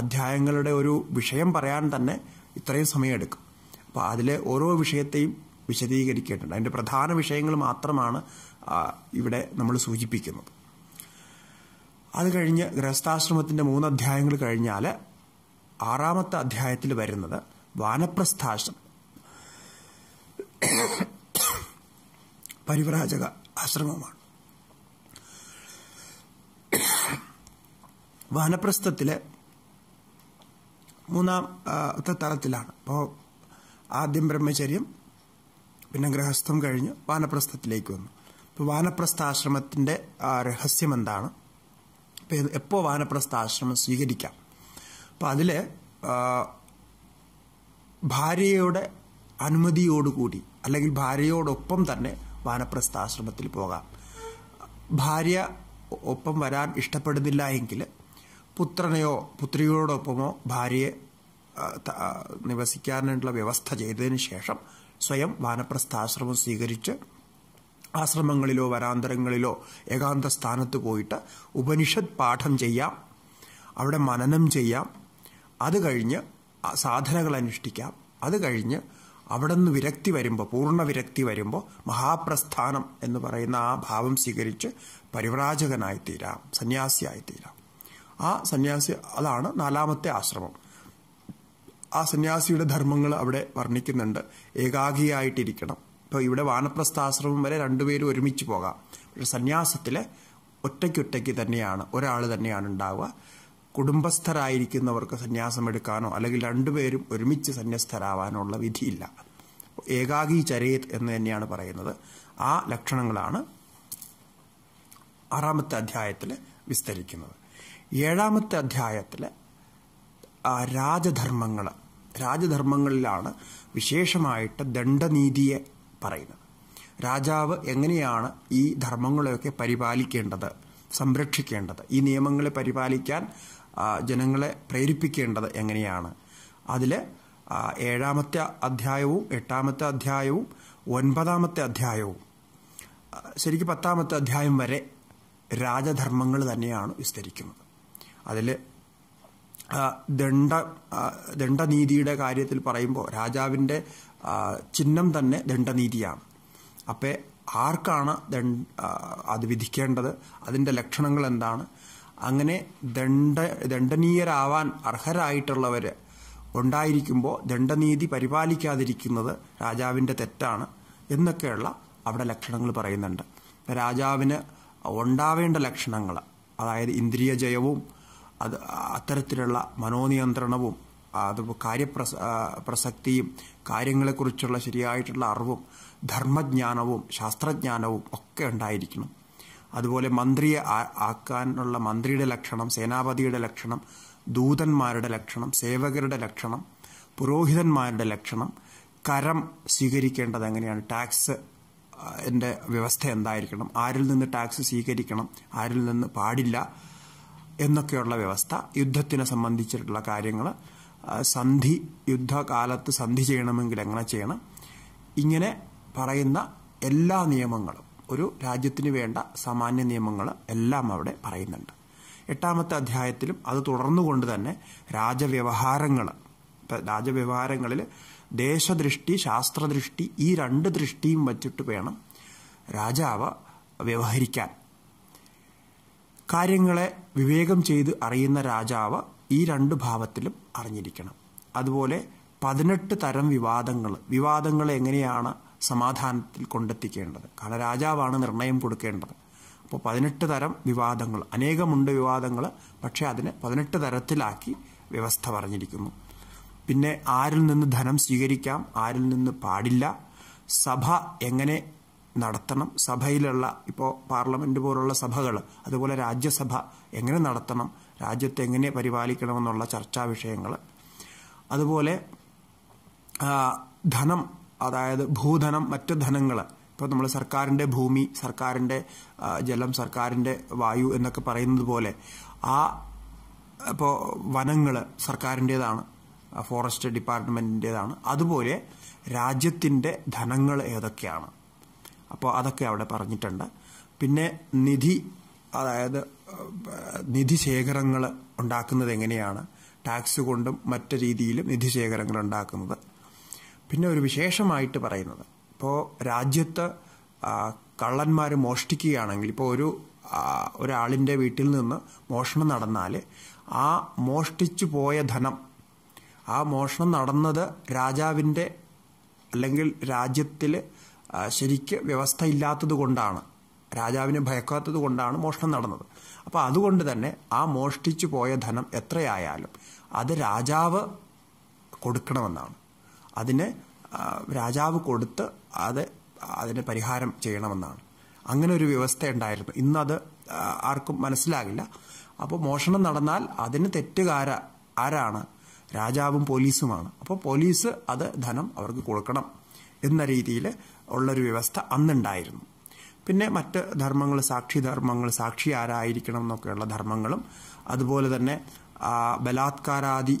അധ്യായങ്ങളുടെ ഒരു വിഷയം പറയാൻ തന്നെ ഇത്രയും സമയമെടുക്കും അപ്പോൾ അതിലെ ഓരോ വിഷയത്തെയും വിശദീകരിക്കേണ്ടത് അതിൻ്റെ പ്രധാന വിഷയങ്ങൾ മാത്രമാണ് ഇവിടെ നമ്മൾ സൂചിപ്പിക്കുന്നത് അത് കഴിഞ്ഞ് ഗൃഹസ്ഥാശ്രമത്തിൻ്റെ മൂന്ന് അധ്യായങ്ങൾ കഴിഞ്ഞാൽ ആറാമത്തെ അധ്യായത്തിൽ വരുന്നത് വാനപ്രസ്ഥാശ്രമം പരിവ്രാജക ആശ്രമമാണ് വാനപ്രസ്ഥത്തിലെ മൂന്നാം തലത്തിലാണ് അപ്പോൾ ആദ്യം ബ്രഹ്മചര്യം പിന്നെ ഗൃഹസ്ഥം കഴിഞ്ഞ് വാനപ്രസ്ഥത്തിലേക്ക് വന്നു അപ്പോൾ വാനപ്രസ്ഥാശ്രമത്തിൻ്റെ രഹസ്യം എന്താണ് ഇപ്പോൾ എപ്പോൾ വാനപ്രസ്ഥാശ്രമം സ്വീകരിക്കാം അപ്പോൾ അതിൽ ഭാര്യയുടെ അനുമതിയോടുകൂടി അല്ലെങ്കിൽ ഭാര്യയോടൊപ്പം തന്നെ വാനപ്രസ്ഥാശ്രമത്തിൽ പോകാം ഭാര്യ ഒപ്പം വരാൻ ഇഷ്ടപ്പെടുന്നില്ല എങ്കിൽ പുത്രനെയോ പുത്രിയോടൊപ്പമോ ഭാര്യയെ നിവസിക്കാനുള്ള വ്യവസ്ഥ ചെയ്തതിന് ശേഷം സ്വയം വാനപ്രസ്ഥാശ്രമം സ്വീകരിച്ച് ആശ്രമങ്ങളിലോ വരാന്തരങ്ങളിലോ ഏകാന്ത സ്ഥാനത്ത് പോയിട്ട് ഉപനിഷത് പാഠം ചെയ്യാം അവിടെ മനനം ചെയ്യാം അത് കഴിഞ്ഞ് സാധനകൾ അനുഷ്ഠിക്കാം അത് കഴിഞ്ഞ് അവിടെ നിന്ന് വിരക്തി വരുമ്പോൾ പൂർണ്ണ വിരക്തി വരുമ്പോൾ മഹാപ്രസ്ഥാനം എന്ന് പറയുന്ന ആ ഭാവം സ്വീകരിച്ച് പരിവ്രാജകനായി തീരാം സന്യാസിയായി തീരാം ആ സന്യാസി അതാണ് നാലാമത്തെ ആശ്രമം ആ സന്യാസിയുടെ ധർമ്മങ്ങൾ അവിടെ വർണ്ണിക്കുന്നുണ്ട് ഏകാഗിയായിട്ടിരിക്കണം ഇപ്പോൾ ഇവിടെ വാനപ്രസ്ഥാശ്രമം വരെ രണ്ടുപേരും ഒരുമിച്ച് പോകാം പക്ഷെ സന്യാസത്തിലെ ഒറ്റയ്ക്കൊറ്റയ്ക്ക് തന്നെയാണ് ഒരാൾ തന്നെയാണ് ഉണ്ടാവുക കുടുംബസ്ഥരായിരിക്കുന്നവർക്ക് സന്യാസമെടുക്കാനോ അല്ലെങ്കിൽ രണ്ടുപേരും ഒരുമിച്ച് സന്യസ്തരാവാനുള്ള വിധിയില്ല ഏകാഗി ചരേത് എന്ന് തന്നെയാണ് പറയുന്നത് ആ ലക്ഷണങ്ങളാണ് ആറാമത്തെ അധ്യായത്തിൽ വിസ്തരിക്കുന്നത് ഏഴാമത്തെ അധ്യായത്തിൽ രാജധർമ്മങ്ങൾ രാജധർമ്മങ്ങളിലാണ് വിശേഷമായിട്ട് ദണ്ഡനീതിയെ പറയുന്നത് രാജാവ് എങ്ങനെയാണ് ഈ ധർമ്മങ്ങളെയൊക്കെ പരിപാലിക്കേണ്ടത് സംരക്ഷിക്കേണ്ടത് ഈ നിയമങ്ങളെ പരിപാലിക്കാൻ ജനങ്ങളെ പ്രേരിപ്പിക്കേണ്ടത് എങ്ങനെയാണ് അതിൽ ഏഴാമത്തെ അധ്യായവും എട്ടാമത്തെ അധ്യായവും ഒൻപതാമത്തെ അധ്യായവും ശരിക്കും പത്താമത്തെ അധ്യായം വരെ രാജധർമ്മങ്ങൾ തന്നെയാണ് വിസ്തരിക്കുന്നത് അതിൽ ദണ്ഡ ദണ്ഡനീതിയുടെ കാര്യത്തിൽ പറയുമ്പോൾ രാജാവിൻ്റെ ചിഹ്നം തന്നെ ദണ്ഡനീതിയാണ് അപ്പോൾ ആർക്കാണ് ദണ്ഡ അത് വിധിക്കേണ്ടത് അതിൻ്റെ ലക്ഷണങ്ങൾ എന്താണ് അങ്ങനെ ദണ്ഡ ദണ്ഡനീയരാവാൻ അർഹരായിട്ടുള്ളവർ ഉണ്ടായിരിക്കുമ്പോൾ ദണ്ഡനീതി പരിപാലിക്കാതിരിക്കുന്നത് രാജാവിൻ്റെ തെറ്റാണ് എന്നൊക്കെയുള്ള അവിടെ ലക്ഷണങ്ങൾ പറയുന്നുണ്ട് രാജാവിന് ഉണ്ടാവേണ്ട ലക്ഷണങ്ങൾ അതായത് ഇന്ദ്രിയ ജയവും അത് അത്തരത്തിലുള്ള മനോനിയന്ത്രണവും അത് കാര്യപ്രസ പ്രസക്തിയും കാര്യങ്ങളെക്കുറിച്ചുള്ള ശരിയായിട്ടുള്ള അറിവും ധർമ്മജ്ഞാനവും ശാസ്ത്രജ്ഞാനവും ഒക്കെ ഉണ്ടായിരിക്കണം അതുപോലെ മന്ത്രിയെ ആക്കാനുള്ള മന്ത്രിയുടെ ലക്ഷണം സേനാപതിയുടെ ലക്ഷണം ദൂതന്മാരുടെ ലക്ഷണം സേവകരുടെ ലക്ഷണം പുരോഹിതന്മാരുടെ ലക്ഷണം കരം സ്വീകരിക്കേണ്ടത് എങ്ങനെയാണ് ടാക്സ് എൻ്റെ വ്യവസ്ഥ എന്തായിരിക്കണം ആരിൽ നിന്ന് ടാക്സ് സ്വീകരിക്കണം ആരിൽ നിന്ന് പാടില്ല എന്നൊക്കെയുള്ള വ്യവസ്ഥ യുദ്ധത്തിനെ സംബന്ധിച്ചിട്ടുള്ള കാര്യങ്ങൾ സന്ധി യുദ്ധകാലത്ത് സന്ധി ചെയ്യണമെങ്കിൽ എങ്ങനെ ചെയ്യണം ഇങ്ങനെ പറയുന്ന എല്ലാ നിയമങ്ങളും ഒരു രാജ്യത്തിന് വേണ്ട സാമാന്യ നിയമങ്ങൾ എല്ലാം അവിടെ പറയുന്നുണ്ട് എട്ടാമത്തെ അധ്യായത്തിലും അത് തുടർന്നുകൊണ്ട് തന്നെ രാജവ്യവഹാരങ്ങൾ രാജവ്യവഹാരങ്ങളിൽ ദേശദൃഷ്ടി ശാസ്ത്രദൃഷ്ടി ഈ രണ്ട് ദൃഷ്ടിയും വച്ചിട്ട് വേണം രാജാവ് വ്യവഹരിക്കാൻ കാര്യങ്ങളെ വിവേകം ചെയ്ത് അറിയുന്ന രാജാവ് ഈ രണ്ട് ഭാവത്തിലും അറിഞ്ഞിരിക്കണം അതുപോലെ പതിനെട്ട് തരം വിവാദങ്ങൾ വിവാദങ്ങൾ എങ്ങനെയാണ് സമാധാനത്തിൽ കൊണ്ടെത്തിക്കേണ്ടത് കാരണം രാജാവാണ് നിർണയം കൊടുക്കേണ്ടത് അപ്പോൾ പതിനെട്ട് തരം വിവാദങ്ങൾ അനേകമുണ്ട് വിവാദങ്ങൾ പക്ഷേ അതിന് പതിനെട്ട് തരത്തിലാക്കി വ്യവസ്ഥ പറഞ്ഞിരിക്കുന്നു പിന്നെ ആരിൽ നിന്ന് ധനം സ്വീകരിക്കാം ആരിൽ നിന്ന് പാടില്ല സഭ എങ്ങനെ നടത്തണം സഭയിലുള്ള ഇപ്പോൾ പാർലമെൻറ്റ് പോലുള്ള സഭകൾ അതുപോലെ രാജ്യസഭ എങ്ങനെ നടത്തണം രാജ്യത്തെ എങ്ങനെ പരിപാലിക്കണമെന്നുള്ള ചർച്ചാ വിഷയങ്ങൾ അതുപോലെ ധനം അതായത് ഭൂധനം മറ്റ് ധനങ്ങൾ ഇപ്പോൾ നമ്മൾ സർക്കാരിൻ്റെ ഭൂമി സർക്കാരിൻ്റെ ജലം സർക്കാരിൻ്റെ വായു എന്നൊക്കെ പറയുന്നത് പോലെ ആ ഇപ്പോൾ വനങ്ങൾ സർക്കാരിൻ്റേതാണ് ഫോറസ്റ്റ് ഡിപ്പാർട്ട്മെൻറ്റിൻ്റേതാണ് അതുപോലെ രാജ്യത്തിൻ്റെ ധനങ്ങൾ ഏതൊക്കെയാണ് അപ്പോൾ അതൊക്കെ അവിടെ പറഞ്ഞിട്ടുണ്ട് പിന്നെ നിധി അതായത് നിധി ശേഖരങ്ങൾ ഉണ്ടാക്കുന്നത് എങ്ങനെയാണ് ടാക്സ് കൊണ്ടും മറ്റു രീതിയിലും നിധി ശേഖരങ്ങൾ ഉണ്ടാക്കുന്നത് പിന്നെ ഒരു വിശേഷമായിട്ട് പറയുന്നത് ഇപ്പോൾ രാജ്യത്ത് കള്ളന്മാർ മോഷ്ടിക്കുകയാണെങ്കിൽ ഇപ്പോൾ ഒരു ഒരാളിൻ്റെ വീട്ടിൽ നിന്ന് മോഷണം നടന്നാൽ ആ മോഷ്ടിച്ചു പോയ ധനം ആ മോഷണം നടന്നത് രാജാവിൻ്റെ അല്ലെങ്കിൽ രാജ്യത്തിൽ ശരിക്ക് വ്യവസ്ഥ ഇല്ലാത്തത് കൊണ്ടാണ് രാജാവിനെ ഭയക്കാത്തത് കൊണ്ടാണ് മോഷണം നടന്നത് അപ്പോൾ അതുകൊണ്ട് തന്നെ ആ മോഷ്ടിച്ചു പോയ ധനം എത്രയായാലും അത് രാജാവ് കൊടുക്കണമെന്നാണ് അതിന് രാജാവ് കൊടുത്ത് അത് അതിന് പരിഹാരം ചെയ്യണമെന്നാണ് അങ്ങനെ ഒരു വ്യവസ്ഥ ഉണ്ടായിരുന്നു ഇന്നത് ആർക്കും മനസ്സിലാകില്ല അപ്പോൾ മോഷണം നടന്നാൽ അതിന് തെറ്റുകാര ആരാണ് രാജാവും പോലീസുമാണ് അപ്പോൾ പോലീസ് അത് ധനം അവർക്ക് കൊടുക്കണം എന്ന രീതിയിൽ ഉള്ളൊരു വ്യവസ്ഥ അന്നുണ്ടായിരുന്നു പിന്നെ മറ്റ് ധർമ്മങ്ങൾ സാക്ഷി ധർമ്മങ്ങൾ സാക്ഷി ആരായിരിക്കണം എന്നൊക്കെയുള്ള ധർമ്മങ്ങളും അതുപോലെ തന്നെ ബലാത്കാരാദി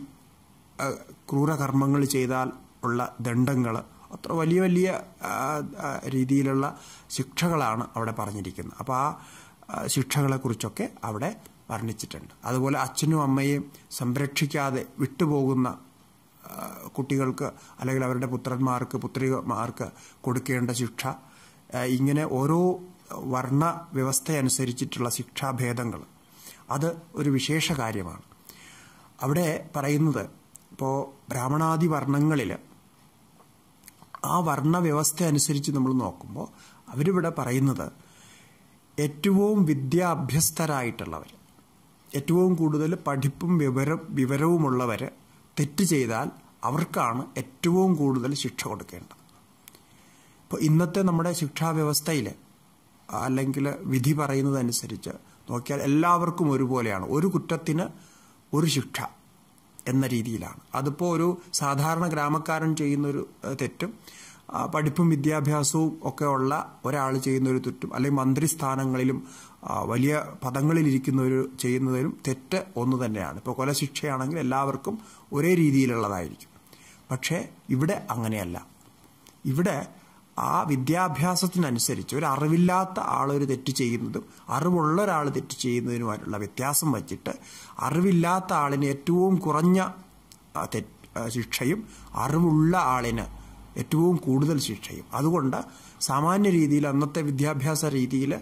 ക്രൂരകർമ്മങ്ങൾ ചെയ്താൽ ഉള്ള ദണ്ഡങ്ങൾ അത്ര വലിയ വലിയ രീതിയിലുള്ള ശിക്ഷകളാണ് അവിടെ പറഞ്ഞിരിക്കുന്നത് അപ്പോൾ ആ ശിക്ഷകളെക്കുറിച്ചൊക്കെ അവിടെ വർണ്ണിച്ചിട്ടുണ്ട് അതുപോലെ അച്ഛനും അമ്മയും സംരക്ഷിക്കാതെ വിട്ടുപോകുന്ന കുട്ടികൾക്ക് അല്ലെങ്കിൽ അവരുടെ പുത്രന്മാർക്ക് പുത്രിമാർക്ക് കൊടുക്കേണ്ട ശിക്ഷ ഇങ്ങനെ ഓരോ വർണ്ണ വ്യവസ്ഥയനുസരിച്ചിട്ടുള്ള ശിക്ഷാഭേദങ്ങൾ അത് ഒരു വിശേഷ കാര്യമാണ് അവിടെ പറയുന്നത് ഇപ്പോൾ ബ്രാഹ്മണാദി വർണ്ണങ്ങളിൽ ആ വർണ്ണവ്യവസ്ഥ അനുസരിച്ച് നമ്മൾ നോക്കുമ്പോൾ അവരിവിടെ പറയുന്നത് ഏറ്റവും വിദ്യാഭ്യസ്തരായിട്ടുള്ളവർ ഏറ്റവും കൂടുതൽ പഠിപ്പും വിവര വിവരവുമുള്ളവർ തെറ്റ് ചെയ്താൽ അവർക്കാണ് ഏറ്റവും കൂടുതൽ ശിക്ഷ കൊടുക്കേണ്ടത് ഇപ്പോൾ ഇന്നത്തെ നമ്മുടെ ശിക്ഷാ വ്യവസ്ഥയിൽ അല്ലെങ്കിൽ വിധി പറയുന്നതനുസരിച്ച് നോക്കിയാൽ എല്ലാവർക്കും ഒരുപോലെയാണ് ഒരു കുറ്റത്തിന് ഒരു ശിക്ഷ എന്ന രീതിയിലാണ് അതിപ്പോൾ ഒരു സാധാരണ ഗ്രാമക്കാരൻ ചെയ്യുന്നൊരു തെറ്റും പഠിപ്പും വിദ്യാഭ്യാസവും ഒക്കെ ഉള്ള ഒരാൾ ചെയ്യുന്നൊരു തെറ്റും അല്ലെങ്കിൽ മന്ത്രി സ്ഥാനങ്ങളിലും വലിയ ഒരു ചെയ്യുന്നതിലും തെറ്റ് ഒന്ന് തന്നെയാണ് ഇപ്പോൾ കൊലശിക്ഷയാണെങ്കിൽ എല്ലാവർക്കും ഒരേ രീതിയിലുള്ളതായിരിക്കും പക്ഷേ ഇവിടെ അങ്ങനെയല്ല ഇവിടെ ആ വിദ്യാഭ്യാസത്തിനനുസരിച്ച് ഒരു അറിവില്ലാത്ത ആളൊരു തെറ്റ് ചെയ്യുന്നതും അറിവുള്ള ഒരാൾ തെറ്റ് ചെയ്യുന്നതിനുമായിട്ടുള്ള വ്യത്യാസം വച്ചിട്ട് അറിവില്ലാത്ത ആളിന് ഏറ്റവും കുറഞ്ഞ ശിക്ഷയും അറിവുള്ള ആളിന് ഏറ്റവും കൂടുതൽ ശിക്ഷയും അതുകൊണ്ട് സാമാന്യ രീതിയിൽ അന്നത്തെ വിദ്യാഭ്യാസ രീതിയിൽ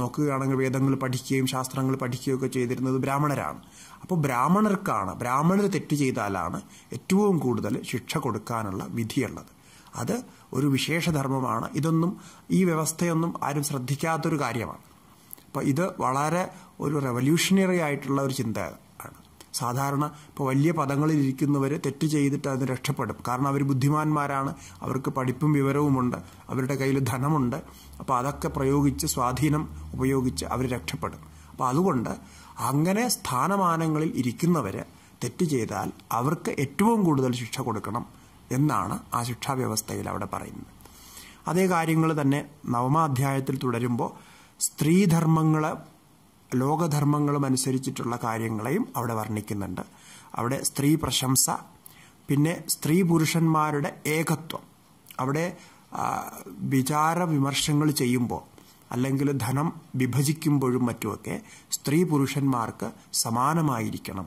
നോക്കുകയാണെങ്കിൽ വേദങ്ങൾ പഠിക്കുകയും ശാസ്ത്രങ്ങൾ പഠിക്കുകയൊക്കെ ചെയ്തിരുന്നത് ബ്രാഹ്മണരാണ് അപ്പോൾ ബ്രാഹ്മണർക്കാണ് ബ്രാഹ്മണർ തെറ്റ് ചെയ്താലാണ് ഏറ്റവും കൂടുതൽ ശിക്ഷ കൊടുക്കാനുള്ള വിധിയുള്ളത് അത് ഒരു വിശേഷധർമ്മമാണ് ഇതൊന്നും ഈ വ്യവസ്ഥയൊന്നും ആരും ശ്രദ്ധിക്കാത്തൊരു കാര്യമാണ് അപ്പോൾ ഇത് വളരെ ഒരു റെവല്യൂഷണറി ആയിട്ടുള്ള ഒരു ചിന്ത ആണ് സാധാരണ ഇപ്പോൾ വലിയ പദങ്ങളിലിരിക്കുന്നവർ തെറ്റ് ചെയ്തിട്ട് അതിന് രക്ഷപ്പെടും കാരണം അവർ ബുദ്ധിമാന്മാരാണ് അവർക്ക് പഠിപ്പും വിവരവുമുണ്ട് അവരുടെ കയ്യിൽ ധനമുണ്ട് അപ്പോൾ അതൊക്കെ പ്രയോഗിച്ച് സ്വാധീനം ഉപയോഗിച്ച് അവർ രക്ഷപ്പെടും അപ്പോൾ അതുകൊണ്ട് അങ്ങനെ സ്ഥാനമാനങ്ങളിൽ ഇരിക്കുന്നവർ തെറ്റ് ചെയ്താൽ അവർക്ക് ഏറ്റവും കൂടുതൽ ശിക്ഷ കൊടുക്കണം എന്നാണ് ആ ശിക്ഷാ വ്യവസ്ഥയിൽ അവിടെ പറയുന്നത് അതേ കാര്യങ്ങൾ തന്നെ നവമാധ്യായത്തിൽ തുടരുമ്പോൾ സ്ത്രീധർമ്മങ്ങൾ ലോകധർമ്മങ്ങളും അനുസരിച്ചിട്ടുള്ള കാര്യങ്ങളെയും അവിടെ വർണ്ണിക്കുന്നുണ്ട് അവിടെ സ്ത്രീ പ്രശംസ പിന്നെ സ്ത്രീ പുരുഷന്മാരുടെ ഏകത്വം അവിടെ വിചാര വിമർശങ്ങൾ ചെയ്യുമ്പോൾ അല്ലെങ്കിൽ ധനം വിഭജിക്കുമ്പോഴും മറ്റുമൊക്കെ സ്ത്രീ പുരുഷന്മാർക്ക് സമാനമായിരിക്കണം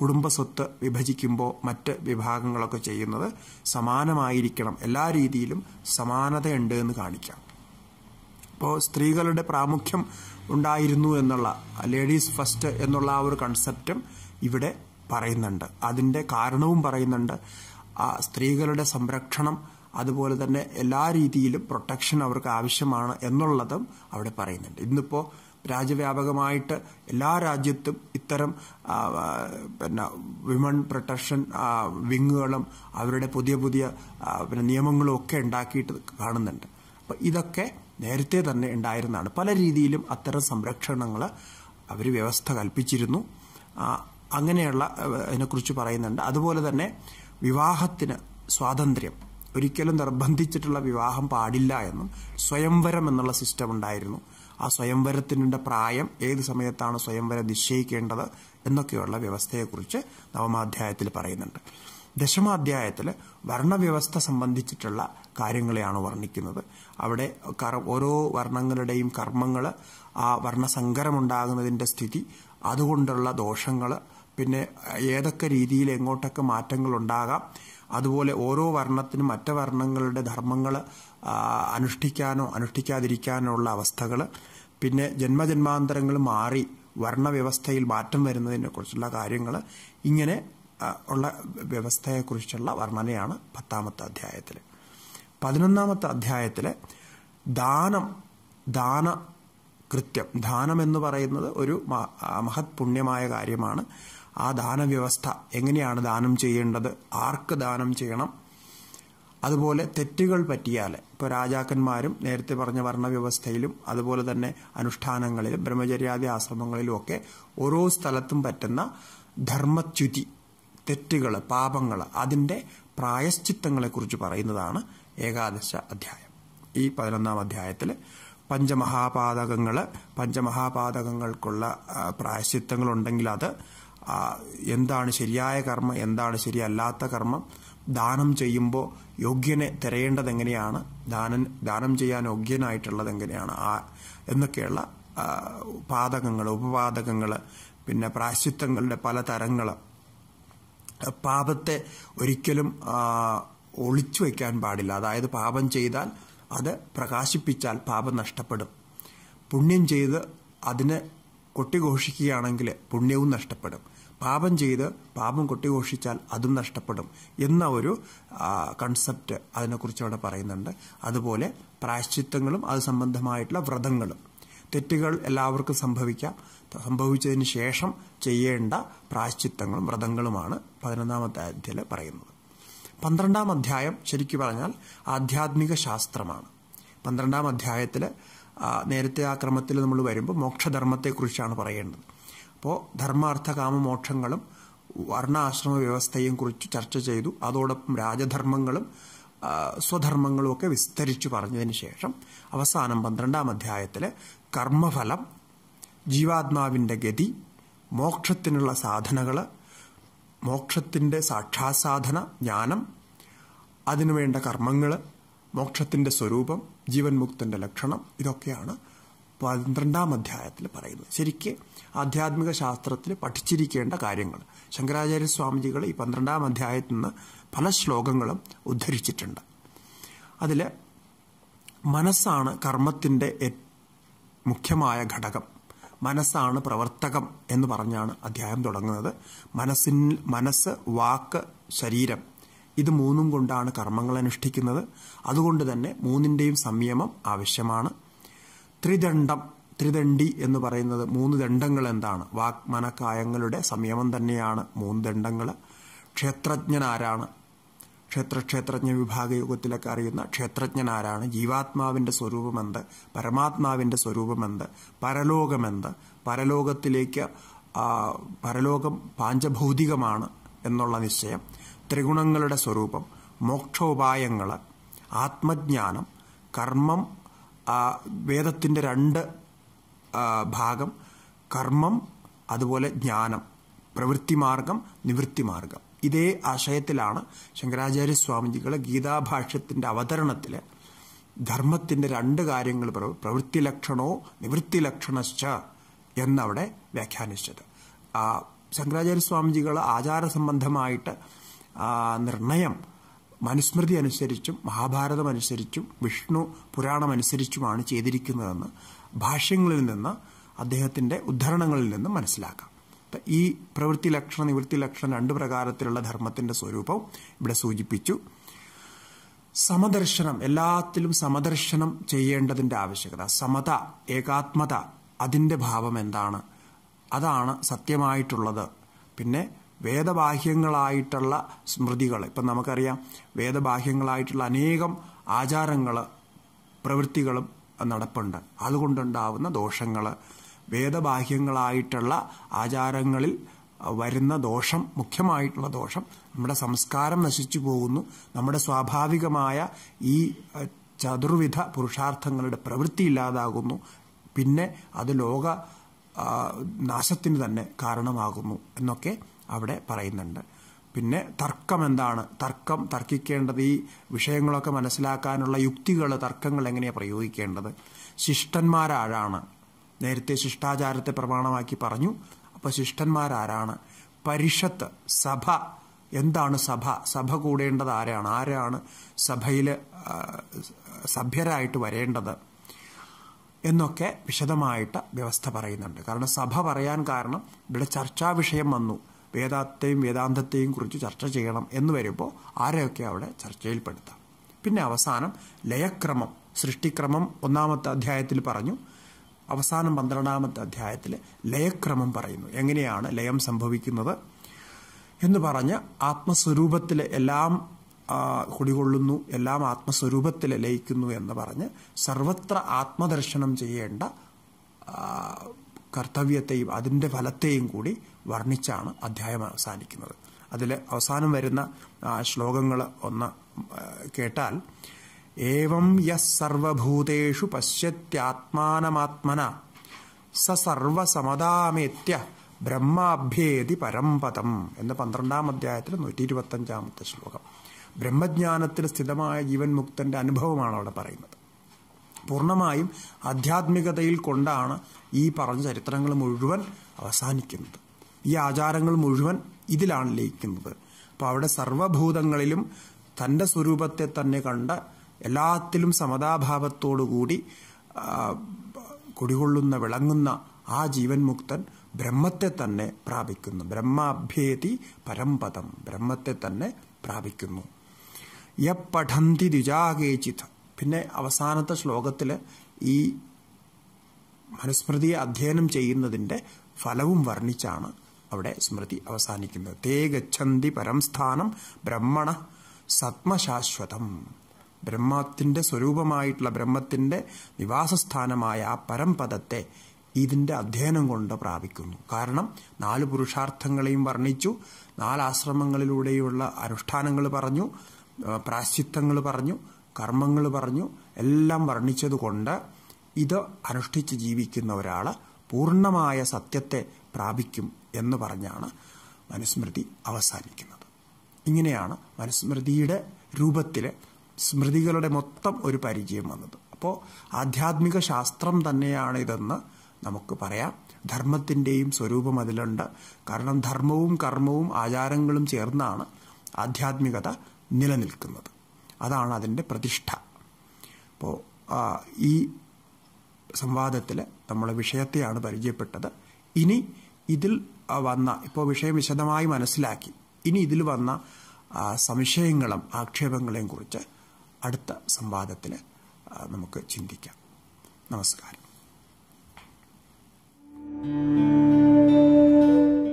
കുടുംബസ്വത്ത് വിഭജിക്കുമ്പോൾ മറ്റ് വിഭാഗങ്ങളൊക്കെ ചെയ്യുന്നത് സമാനമായിരിക്കണം എല്ലാ രീതിയിലും സമാനതയുണ്ട് എന്ന് കാണിക്കാം അപ്പോൾ സ്ത്രീകളുടെ പ്രാമുഖ്യം ഉണ്ടായിരുന്നു എന്നുള്ള ലേഡീസ് ഫസ്റ്റ് എന്നുള്ള ആ ഒരു കൺസെപ്റ്റും ഇവിടെ പറയുന്നുണ്ട് അതിൻ്റെ കാരണവും പറയുന്നുണ്ട് ആ സ്ത്രീകളുടെ സംരക്ഷണം അതുപോലെ തന്നെ എല്ലാ രീതിയിലും പ്രൊട്ടക്ഷൻ അവർക്ക് ആവശ്യമാണ് എന്നുള്ളതും അവിടെ പറയുന്നുണ്ട് ഇന്നിപ്പോൾ രാജ്യവ്യാപകമായിട്ട് എല്ലാ രാജ്യത്തും ഇത്തരം പിന്നെ വിമൺ പ്രൊട്ടക്ഷൻ വിങ്ങുകളും അവരുടെ പുതിയ പുതിയ പിന്നെ നിയമങ്ങളും ഒക്കെ ഉണ്ടാക്കിയിട്ട് കാണുന്നുണ്ട് അപ്പം ഇതൊക്കെ നേരത്തെ തന്നെ ഉണ്ടായിരുന്നതാണ് പല രീതിയിലും അത്തരം സംരക്ഷണങ്ങൾ അവർ വ്യവസ്ഥ കൽപ്പിച്ചിരുന്നു അങ്ങനെയുള്ള അതിനെക്കുറിച്ച് പറയുന്നുണ്ട് അതുപോലെ തന്നെ വിവാഹത്തിന് സ്വാതന്ത്ര്യം ഒരിക്കലും നിർബന്ധിച്ചിട്ടുള്ള വിവാഹം പാടില്ല എന്നും സ്വയംവരം എന്നുള്ള സിസ്റ്റം ഉണ്ടായിരുന്നു ആ സ്വയംവരത്തിൻ്റെ പ്രായം ഏത് സമയത്താണ് സ്വയംവരം നിശ്ചയിക്കേണ്ടത് എന്നൊക്കെയുള്ള വ്യവസ്ഥയെക്കുറിച്ച് നവമാധ്യായത്തിൽ പറയുന്നുണ്ട് ദശമാധ്യായത്തിൽ വർണ്ണവ്യവസ്ഥ സംബന്ധിച്ചിട്ടുള്ള കാര്യങ്ങളെയാണ് വർണ്ണിക്കുന്നത് അവിടെ ഓരോ വർണ്ണങ്ങളുടെയും കർമ്മങ്ങൾ ആ വർണ്ണസങ്കരമുണ്ടാകുന്നതിൻ്റെ സ്ഥിതി അതുകൊണ്ടുള്ള ദോഷങ്ങൾ പിന്നെ ഏതൊക്കെ രീതിയിൽ എങ്ങോട്ടൊക്കെ മാറ്റങ്ങൾ ഉണ്ടാകാം അതുപോലെ ഓരോ വർണ്ണത്തിനും മറ്റ് വർണ്ണങ്ങളുടെ ധർമ്മങ്ങൾ അനുഷ്ഠിക്കാനോ അനുഷ്ഠിക്കാതിരിക്കാനോ ഉള്ള അവസ്ഥകൾ പിന്നെ ജന്മജന്മാന്തരങ്ങൾ മാറി വർണ്ണവ്യവസ്ഥയിൽ മാറ്റം വരുന്നതിനെക്കുറിച്ചുള്ള കാര്യങ്ങൾ ഇങ്ങനെ ഉള്ള വ്യവസ്ഥയെക്കുറിച്ചുള്ള വർണ്ണനയാണ് പത്താമത്തെ അധ്യായത്തിൽ പതിനൊന്നാമത്തെ അധ്യായത്തിൽ ദാനം ദാന കൃത്യം ദാനം എന്ന് പറയുന്നത് ഒരു മഹത് പുണ്യമായ കാര്യമാണ് ആ ദാന വ്യവസ്ഥ എങ്ങനെയാണ് ദാനം ചെയ്യേണ്ടത് ആർക്ക് ദാനം ചെയ്യണം അതുപോലെ തെറ്റുകൾ പറ്റിയാൽ ഇപ്പോൾ രാജാക്കന്മാരും നേരത്തെ പറഞ്ഞ വർണ്ണവ്യവസ്ഥയിലും അതുപോലെ തന്നെ അനുഷ്ഠാനങ്ങളിലും ബ്രഹ്മചര്യാദി ആശ്രമങ്ങളിലും ഒക്കെ ഓരോ സ്ഥലത്തും പറ്റുന്ന ധർമ്മച്യുതി തെറ്റുകൾ പാപങ്ങൾ അതിൻ്റെ പ്രായശ്ചിത്തങ്ങളെക്കുറിച്ച് പറയുന്നതാണ് ഏകാദശ അധ്യായം ഈ പതിനൊന്നാം അധ്യായത്തിൽ പഞ്ചമഹാപാതകങ്ങൾ പഞ്ചമഹാപാതകങ്ങൾക്കുള്ള പ്രായശ്ചിത്തങ്ങളുണ്ടെങ്കിൽ അത് എന്താണ് ശരിയായ കർമ്മം എന്താണ് ശരിയല്ലാത്ത കർമ്മം ദാനം ചെയ്യുമ്പോൾ യോഗ്യനെ തിരയേണ്ടത് എങ്ങനെയാണ് ദാനം ദാനം ചെയ്യാൻ യോഗ്യനായിട്ടുള്ളത് എങ്ങനെയാണ് ആ എന്നൊക്കെയുള്ള പാതകങ്ങൾ ഉപപാതകങ്ങൾ പിന്നെ പ്രാശിത്വങ്ങളുടെ പല തരങ്ങൾ പാപത്തെ ഒരിക്കലും ഒളിച്ചു വയ്ക്കാൻ പാടില്ല അതായത് പാപം ചെയ്താൽ അത് പ്രകാശിപ്പിച്ചാൽ പാപം നഷ്ടപ്പെടും പുണ്യം ചെയ്ത് അതിനെ കൊട്ടിഘോഷിക്കുകയാണെങ്കിൽ പുണ്യവും നഷ്ടപ്പെടും പാപം ചെയ്ത് പാപം കൊട്ടിഘോഷിച്ചാൽ അതും നഷ്ടപ്പെടും എന്ന ഒരു കൺസെപ്റ്റ് അതിനെക്കുറിച്ച് അവിടെ പറയുന്നുണ്ട് അതുപോലെ പ്രായശ്ചിത്തങ്ങളും അത് സംബന്ധമായിട്ടുള്ള വ്രതങ്ങളും തെറ്റുകൾ എല്ലാവർക്കും സംഭവിക്കാം സംഭവിച്ചതിന് ശേഷം ചെയ്യേണ്ട പ്രായശ്ചിത്തങ്ങളും വ്രതങ്ങളുമാണ് പതിനൊന്നാം അധ്യായത്തിൽ പറയുന്നത് പന്ത്രണ്ടാം അധ്യായം ശരിക്കു പറഞ്ഞാൽ ആധ്യാത്മിക ശാസ്ത്രമാണ് പന്ത്രണ്ടാം അധ്യായത്തിൽ നേരത്തെ ആ ക്രമത്തിൽ നമ്മൾ വരുമ്പോൾ മോക്ഷധർമ്മത്തെക്കുറിച്ചാണ് പറയേണ്ടത് അപ്പോൾ ധർമാർത്ഥ കാമമോക്ഷങ്ങളും വർണ്ണാശ്രമ വ്യവസ്ഥയും കുറിച്ച് ചർച്ച ചെയ്തു അതോടൊപ്പം രാജധർമ്മങ്ങളും സ്വധർമ്മങ്ങളും ഒക്കെ വിസ്തരിച്ചു പറഞ്ഞതിന് ശേഷം അവസാനം പന്ത്രണ്ടാം അധ്യായത്തിൽ കർമ്മഫലം ജീവാത്മാവിൻ്റെ ഗതി മോക്ഷത്തിനുള്ള സാധനകൾ മോക്ഷത്തിൻ്റെ സാക്ഷാസാധന ജ്ഞാനം അതിനുവേണ്ട കർമ്മങ്ങൾ മോക്ഷത്തിൻ്റെ സ്വരൂപം ജീവൻ മുക്തൻ്റെ ലക്ഷണം ഇതൊക്കെയാണ് പന്ത്രണ്ടാം അധ്യായത്തിൽ പറയുന്നത് ശരിക്ക് ആധ്യാത്മിക ശാസ്ത്രത്തിൽ പഠിച്ചിരിക്കേണ്ട കാര്യങ്ങൾ ശങ്കരാചാര്യ സ്വാമിജികൾ ഈ പന്ത്രണ്ടാം അധ്യായത്തിൽ നിന്ന് പല ശ്ലോകങ്ങളും ഉദ്ധരിച്ചിട്ടുണ്ട് അതിൽ മനസ്സാണ് കർമ്മത്തിൻ്റെ മുഖ്യമായ ഘടകം മനസ്സാണ് പ്രവർത്തകം എന്ന് പറഞ്ഞാണ് അധ്യായം തുടങ്ങുന്നത് മനസ്സിൻ മനസ്സ് വാക്ക് ശരീരം ഇത് മൂന്നും കൊണ്ടാണ് കർമ്മങ്ങൾ അനുഷ്ഠിക്കുന്നത് അതുകൊണ്ട് തന്നെ മൂന്നിൻ്റെയും സംയമം ആവശ്യമാണ് ത്രിദണ്ഡം ത്രിദണ്ഡി എന്ന് പറയുന്നത് മൂന്ന് ദണ്ഡങ്ങൾ എന്താണ് വാക്മനകായങ്ങളുടെ സംയമം തന്നെയാണ് മൂന്ന് ദണ്ഡങ്ങൾ ക്ഷേത്രജ്ഞനാരാണ് ക്ഷേത്രക്ഷേത്രജ്ഞ വിഭാഗ യോഗത്തിലൊക്കെ അറിയുന്ന ക്ഷേത്രജ്ഞനാരാണ് ജീവാത്മാവിൻ്റെ സ്വരൂപമെന്ത് പരമാത്മാവിൻ്റെ സ്വരൂപമെന്ത് പരലോകമെന്ത് പരലോകത്തിലേക്ക് പരലോകം പാഞ്ചഭൗതികമാണ് എന്നുള്ള നിശ്ചയം ത്രിഗുണങ്ങളുടെ സ്വരൂപം മോക്ഷോപായങ്ങൾ ആത്മജ്ഞാനം കർമ്മം വേദത്തിൻ്റെ രണ്ട് ഭാഗം കർമ്മം അതുപോലെ ജ്ഞാനം പ്രവൃത്തിമാർഗം നിവൃത്തിമാർഗം ഇതേ ആശയത്തിലാണ് ശങ്കരാചാര്യ സ്വാമിജികൾ ഗീതാഭാഷ്യത്തിൻ്റെ അവതരണത്തിൽ ധർമ്മത്തിൻ്റെ രണ്ട് കാര്യങ്ങൾ പ്രവൃത്തി ലക്ഷണോ നിവൃത്തി ലക്ഷണശ്ച എന്നവിടെ വ്യാഖ്യാനിച്ചത് ശങ്കരാചാര്യ സ്വാമിജികൾ സംബന്ധമായിട്ട് നിർണയം മനുസ്മൃതി അനുസരിച്ചും മഹാഭാരതം അനുസരിച്ചും വിഷ്ണു പുരാണം അനുസരിച്ചുമാണ് ചെയ്തിരിക്കുന്നതെന്ന് ഭാഷ്യങ്ങളിൽ നിന്ന് അദ്ദേഹത്തിൻ്റെ ഉദ്ധരണങ്ങളിൽ നിന്ന് മനസ്സിലാക്കാം ഈ പ്രവൃത്തി ലക്ഷണം നിവൃത്തി ലക്ഷണം രണ്ട് പ്രകാരത്തിലുള്ള ധർമ്മത്തിൻ്റെ സ്വരൂപം ഇവിടെ സൂചിപ്പിച്ചു സമദർശനം എല്ലാത്തിലും സമദർശനം ചെയ്യേണ്ടതിൻ്റെ ആവശ്യകത സമത ഏകാത്മത അതിൻ്റെ ഭാവം എന്താണ് അതാണ് സത്യമായിട്ടുള്ളത് പിന്നെ വേദബാഹ്യങ്ങളായിട്ടുള്ള സ്മൃതികൾ ഇപ്പം നമുക്കറിയാം വേദബാഹ്യങ്ങളായിട്ടുള്ള അനേകം ആചാരങ്ങൾ പ്രവൃത്തികളും നടപ്പുണ്ട് അതുകൊണ്ടുണ്ടാവുന്ന ദോഷങ്ങൾ വേദബാഹ്യങ്ങളായിട്ടുള്ള ആചാരങ്ങളിൽ വരുന്ന ദോഷം മുഖ്യമായിട്ടുള്ള ദോഷം നമ്മുടെ സംസ്കാരം നശിച്ചു പോകുന്നു നമ്മുടെ സ്വാഭാവികമായ ഈ ചതുർവിധ പുരുഷാർത്ഥങ്ങളുടെ പ്രവൃത്തി ഇല്ലാതാകുന്നു പിന്നെ അത് ലോക നാശത്തിന് തന്നെ കാരണമാകുന്നു എന്നൊക്കെ അവിടെ പറയുന്നുണ്ട് പിന്നെ തർക്കം എന്താണ് തർക്കം തർക്കിക്കേണ്ടത് ഈ വിഷയങ്ങളൊക്കെ മനസ്സിലാക്കാനുള്ള യുക്തികൾ തർക്കങ്ങൾ എങ്ങനെയാണ് പ്രയോഗിക്കേണ്ടത് ശിഷ്ടന്മാരാരാണ് നേരത്തെ ശിഷ്ടാചാരത്തെ പ്രമാണമാക്കി പറഞ്ഞു അപ്പോൾ ശിഷ്ടന്മാരാരാണ് പരിഷത്ത് സഭ എന്താണ് സഭ സഭ കൂടേണ്ടത് ആരാണ് ആരാണ് സഭയിൽ സഭ്യരായിട്ട് വരേണ്ടത് എന്നൊക്കെ വിശദമായിട്ട് വ്യവസ്ഥ പറയുന്നുണ്ട് കാരണം സഭ പറയാൻ കാരണം ഇവിടെ ചർച്ചാ വിഷയം വന്നു വേദാത്തെയും വേദാന്തത്തെയും കുറിച്ച് ചർച്ച ചെയ്യണം എന്ന് വരുമ്പോൾ ആരെയൊക്കെ അവിടെ ചർച്ചയിൽപ്പെടുത്താം പിന്നെ അവസാനം ലയക്രമം സൃഷ്ടിക്രമം ഒന്നാമത്തെ അധ്യായത്തിൽ പറഞ്ഞു അവസാനം പന്ത്രണ്ടാമത്തെ അധ്യായത്തിൽ ലയക്രമം പറയുന്നു എങ്ങനെയാണ് ലയം സംഭവിക്കുന്നത് എന്ന് പറഞ്ഞ് ആത്മസ്വരൂപത്തിൽ എല്ലാം കുടികൊള്ളുന്നു എല്ലാം ആത്മസ്വരൂപത്തിൽ ലയിക്കുന്നു എന്ന് പറഞ്ഞ് സർവത്ര ആത്മദർശനം ചെയ്യേണ്ട കർത്തവ്യത്തെയും അതിൻ്റെ ഫലത്തെയും കൂടി വർണ്ണിച്ചാണ് അധ്യായം അവസാനിക്കുന്നത് അതിൽ അവസാനം വരുന്ന ശ്ലോകങ്ങൾ ഒന്ന് കേട്ടാൽ ഏവം യസ് സർവഭൂതേഷു പശ്യത്യാത്മാനമാത്മന സ സർവസമതാമേത്യ ബ്രഹ്മാഭ്യേതി പരംപദം എന്ന പന്ത്രണ്ടാം അധ്യായത്തിൽ നൂറ്റി ഇരുപത്തഞ്ചാമത്തെ ശ്ലോകം ബ്രഹ്മജ്ഞാനത്തിൽ സ്ഥിതമായ ജീവൻ മുക്തന്റെ അനുഭവമാണ് അവിടെ പറയുന്നത് പൂർണ്ണമായും ആധ്യാത്മികതയിൽ കൊണ്ടാണ് ഈ പറഞ്ഞ ചരിത്രങ്ങൾ മുഴുവൻ അവസാനിക്കുന്നത് ഈ ആചാരങ്ങൾ മുഴുവൻ ഇതിലാണ് ലയിക്കുന്നത് അപ്പോൾ അവിടെ സർവഭൂതങ്ങളിലും തന്റെ സ്വരൂപത്തെ തന്നെ കണ്ട എല്ലാത്തിലും സമതാഭാവത്തോടുകൂടി കുടികൊള്ളുന്ന വിളങ്ങുന്ന ആ ജീവൻ മുക്തൻ ബ്രഹ്മത്തെ തന്നെ പ്രാപിക്കുന്നു ബ്രഹ്മാഭ്യേതി പരംപദം ബ്രഹ്മത്തെ തന്നെ പ്രാപിക്കുന്നു യ പഠന്തി ദ്വിജാകേചിത് പിന്നെ അവസാനത്തെ ശ്ലോകത്തിൽ ഈ മനുസ്മൃതിയെ അധ്യയനം ചെയ്യുന്നതിന്റെ ഫലവും വർണ്ണിച്ചാണ് അവിടെ സ്മൃതി അവസാനിക്കുന്നത് തേ പരം പരംസ്ഥാനം ബ്രഹ്മണ സത്മശാശ്വതം ബ്രഹ്മത്തിന്റെ സ്വരൂപമായിട്ടുള്ള ബ്രഹ്മത്തിന്റെ നിവാസസ്ഥാനമായ ആ പരംപദത്തെ ഇതിന്റെ അധ്യയനം കൊണ്ട് പ്രാപിക്കുന്നു കാരണം നാല് പുരുഷാർത്ഥങ്ങളെയും വർണ്ണിച്ചു നാല് ആശ്രമങ്ങളിലൂടെയുള്ള അനുഷ്ഠാനങ്ങൾ പറഞ്ഞു പ്രാശ്ചിത്തങ്ങൾ പറഞ്ഞു കർമ്മങ്ങൾ പറഞ്ഞു എല്ലാം വർണ്ണിച്ചതുകൊണ്ട് ഇത് അനുഷ്ഠിച്ച് ജീവിക്കുന്ന ഒരാൾ പൂർണ്ണമായ സത്യത്തെ പ്രാപിക്കും എന്ന് പറഞ്ഞാണ് മനുസ്മൃതി അവസാനിക്കുന്നത് ഇങ്ങനെയാണ് മനുസ്മൃതിയുടെ രൂപത്തിൽ സ്മൃതികളുടെ മൊത്തം ഒരു പരിചയം വന്നത് അപ്പോൾ ആധ്യാത്മിക ശാസ്ത്രം തന്നെയാണ് ഇതെന്ന് നമുക്ക് പറയാം ധർമ്മത്തിൻ്റെയും സ്വരൂപം അതിലുണ്ട് കാരണം ധർമ്മവും കർമ്മവും ആചാരങ്ങളും ചേർന്നാണ് ആധ്യാത്മികത നിലനിൽക്കുന്നത് അതാണ് അതിൻ്റെ പ്രതിഷ്ഠ അപ്പോൾ ഈ സംവാദത്തിൽ നമ്മളെ വിഷയത്തെയാണ് പരിചയപ്പെട്ടത് ഇനി ഇതിൽ വന്ന ഇപ്പോൾ വിഷയം വിശദമായി മനസ്സിലാക്കി ഇനി ഇതിൽ വന്ന സംശയങ്ങളും ആക്ഷേപങ്ങളെയും കുറിച്ച് അടുത്ത സംവാദത്തിൽ നമുക്ക് ചിന്തിക്കാം നമസ്കാരം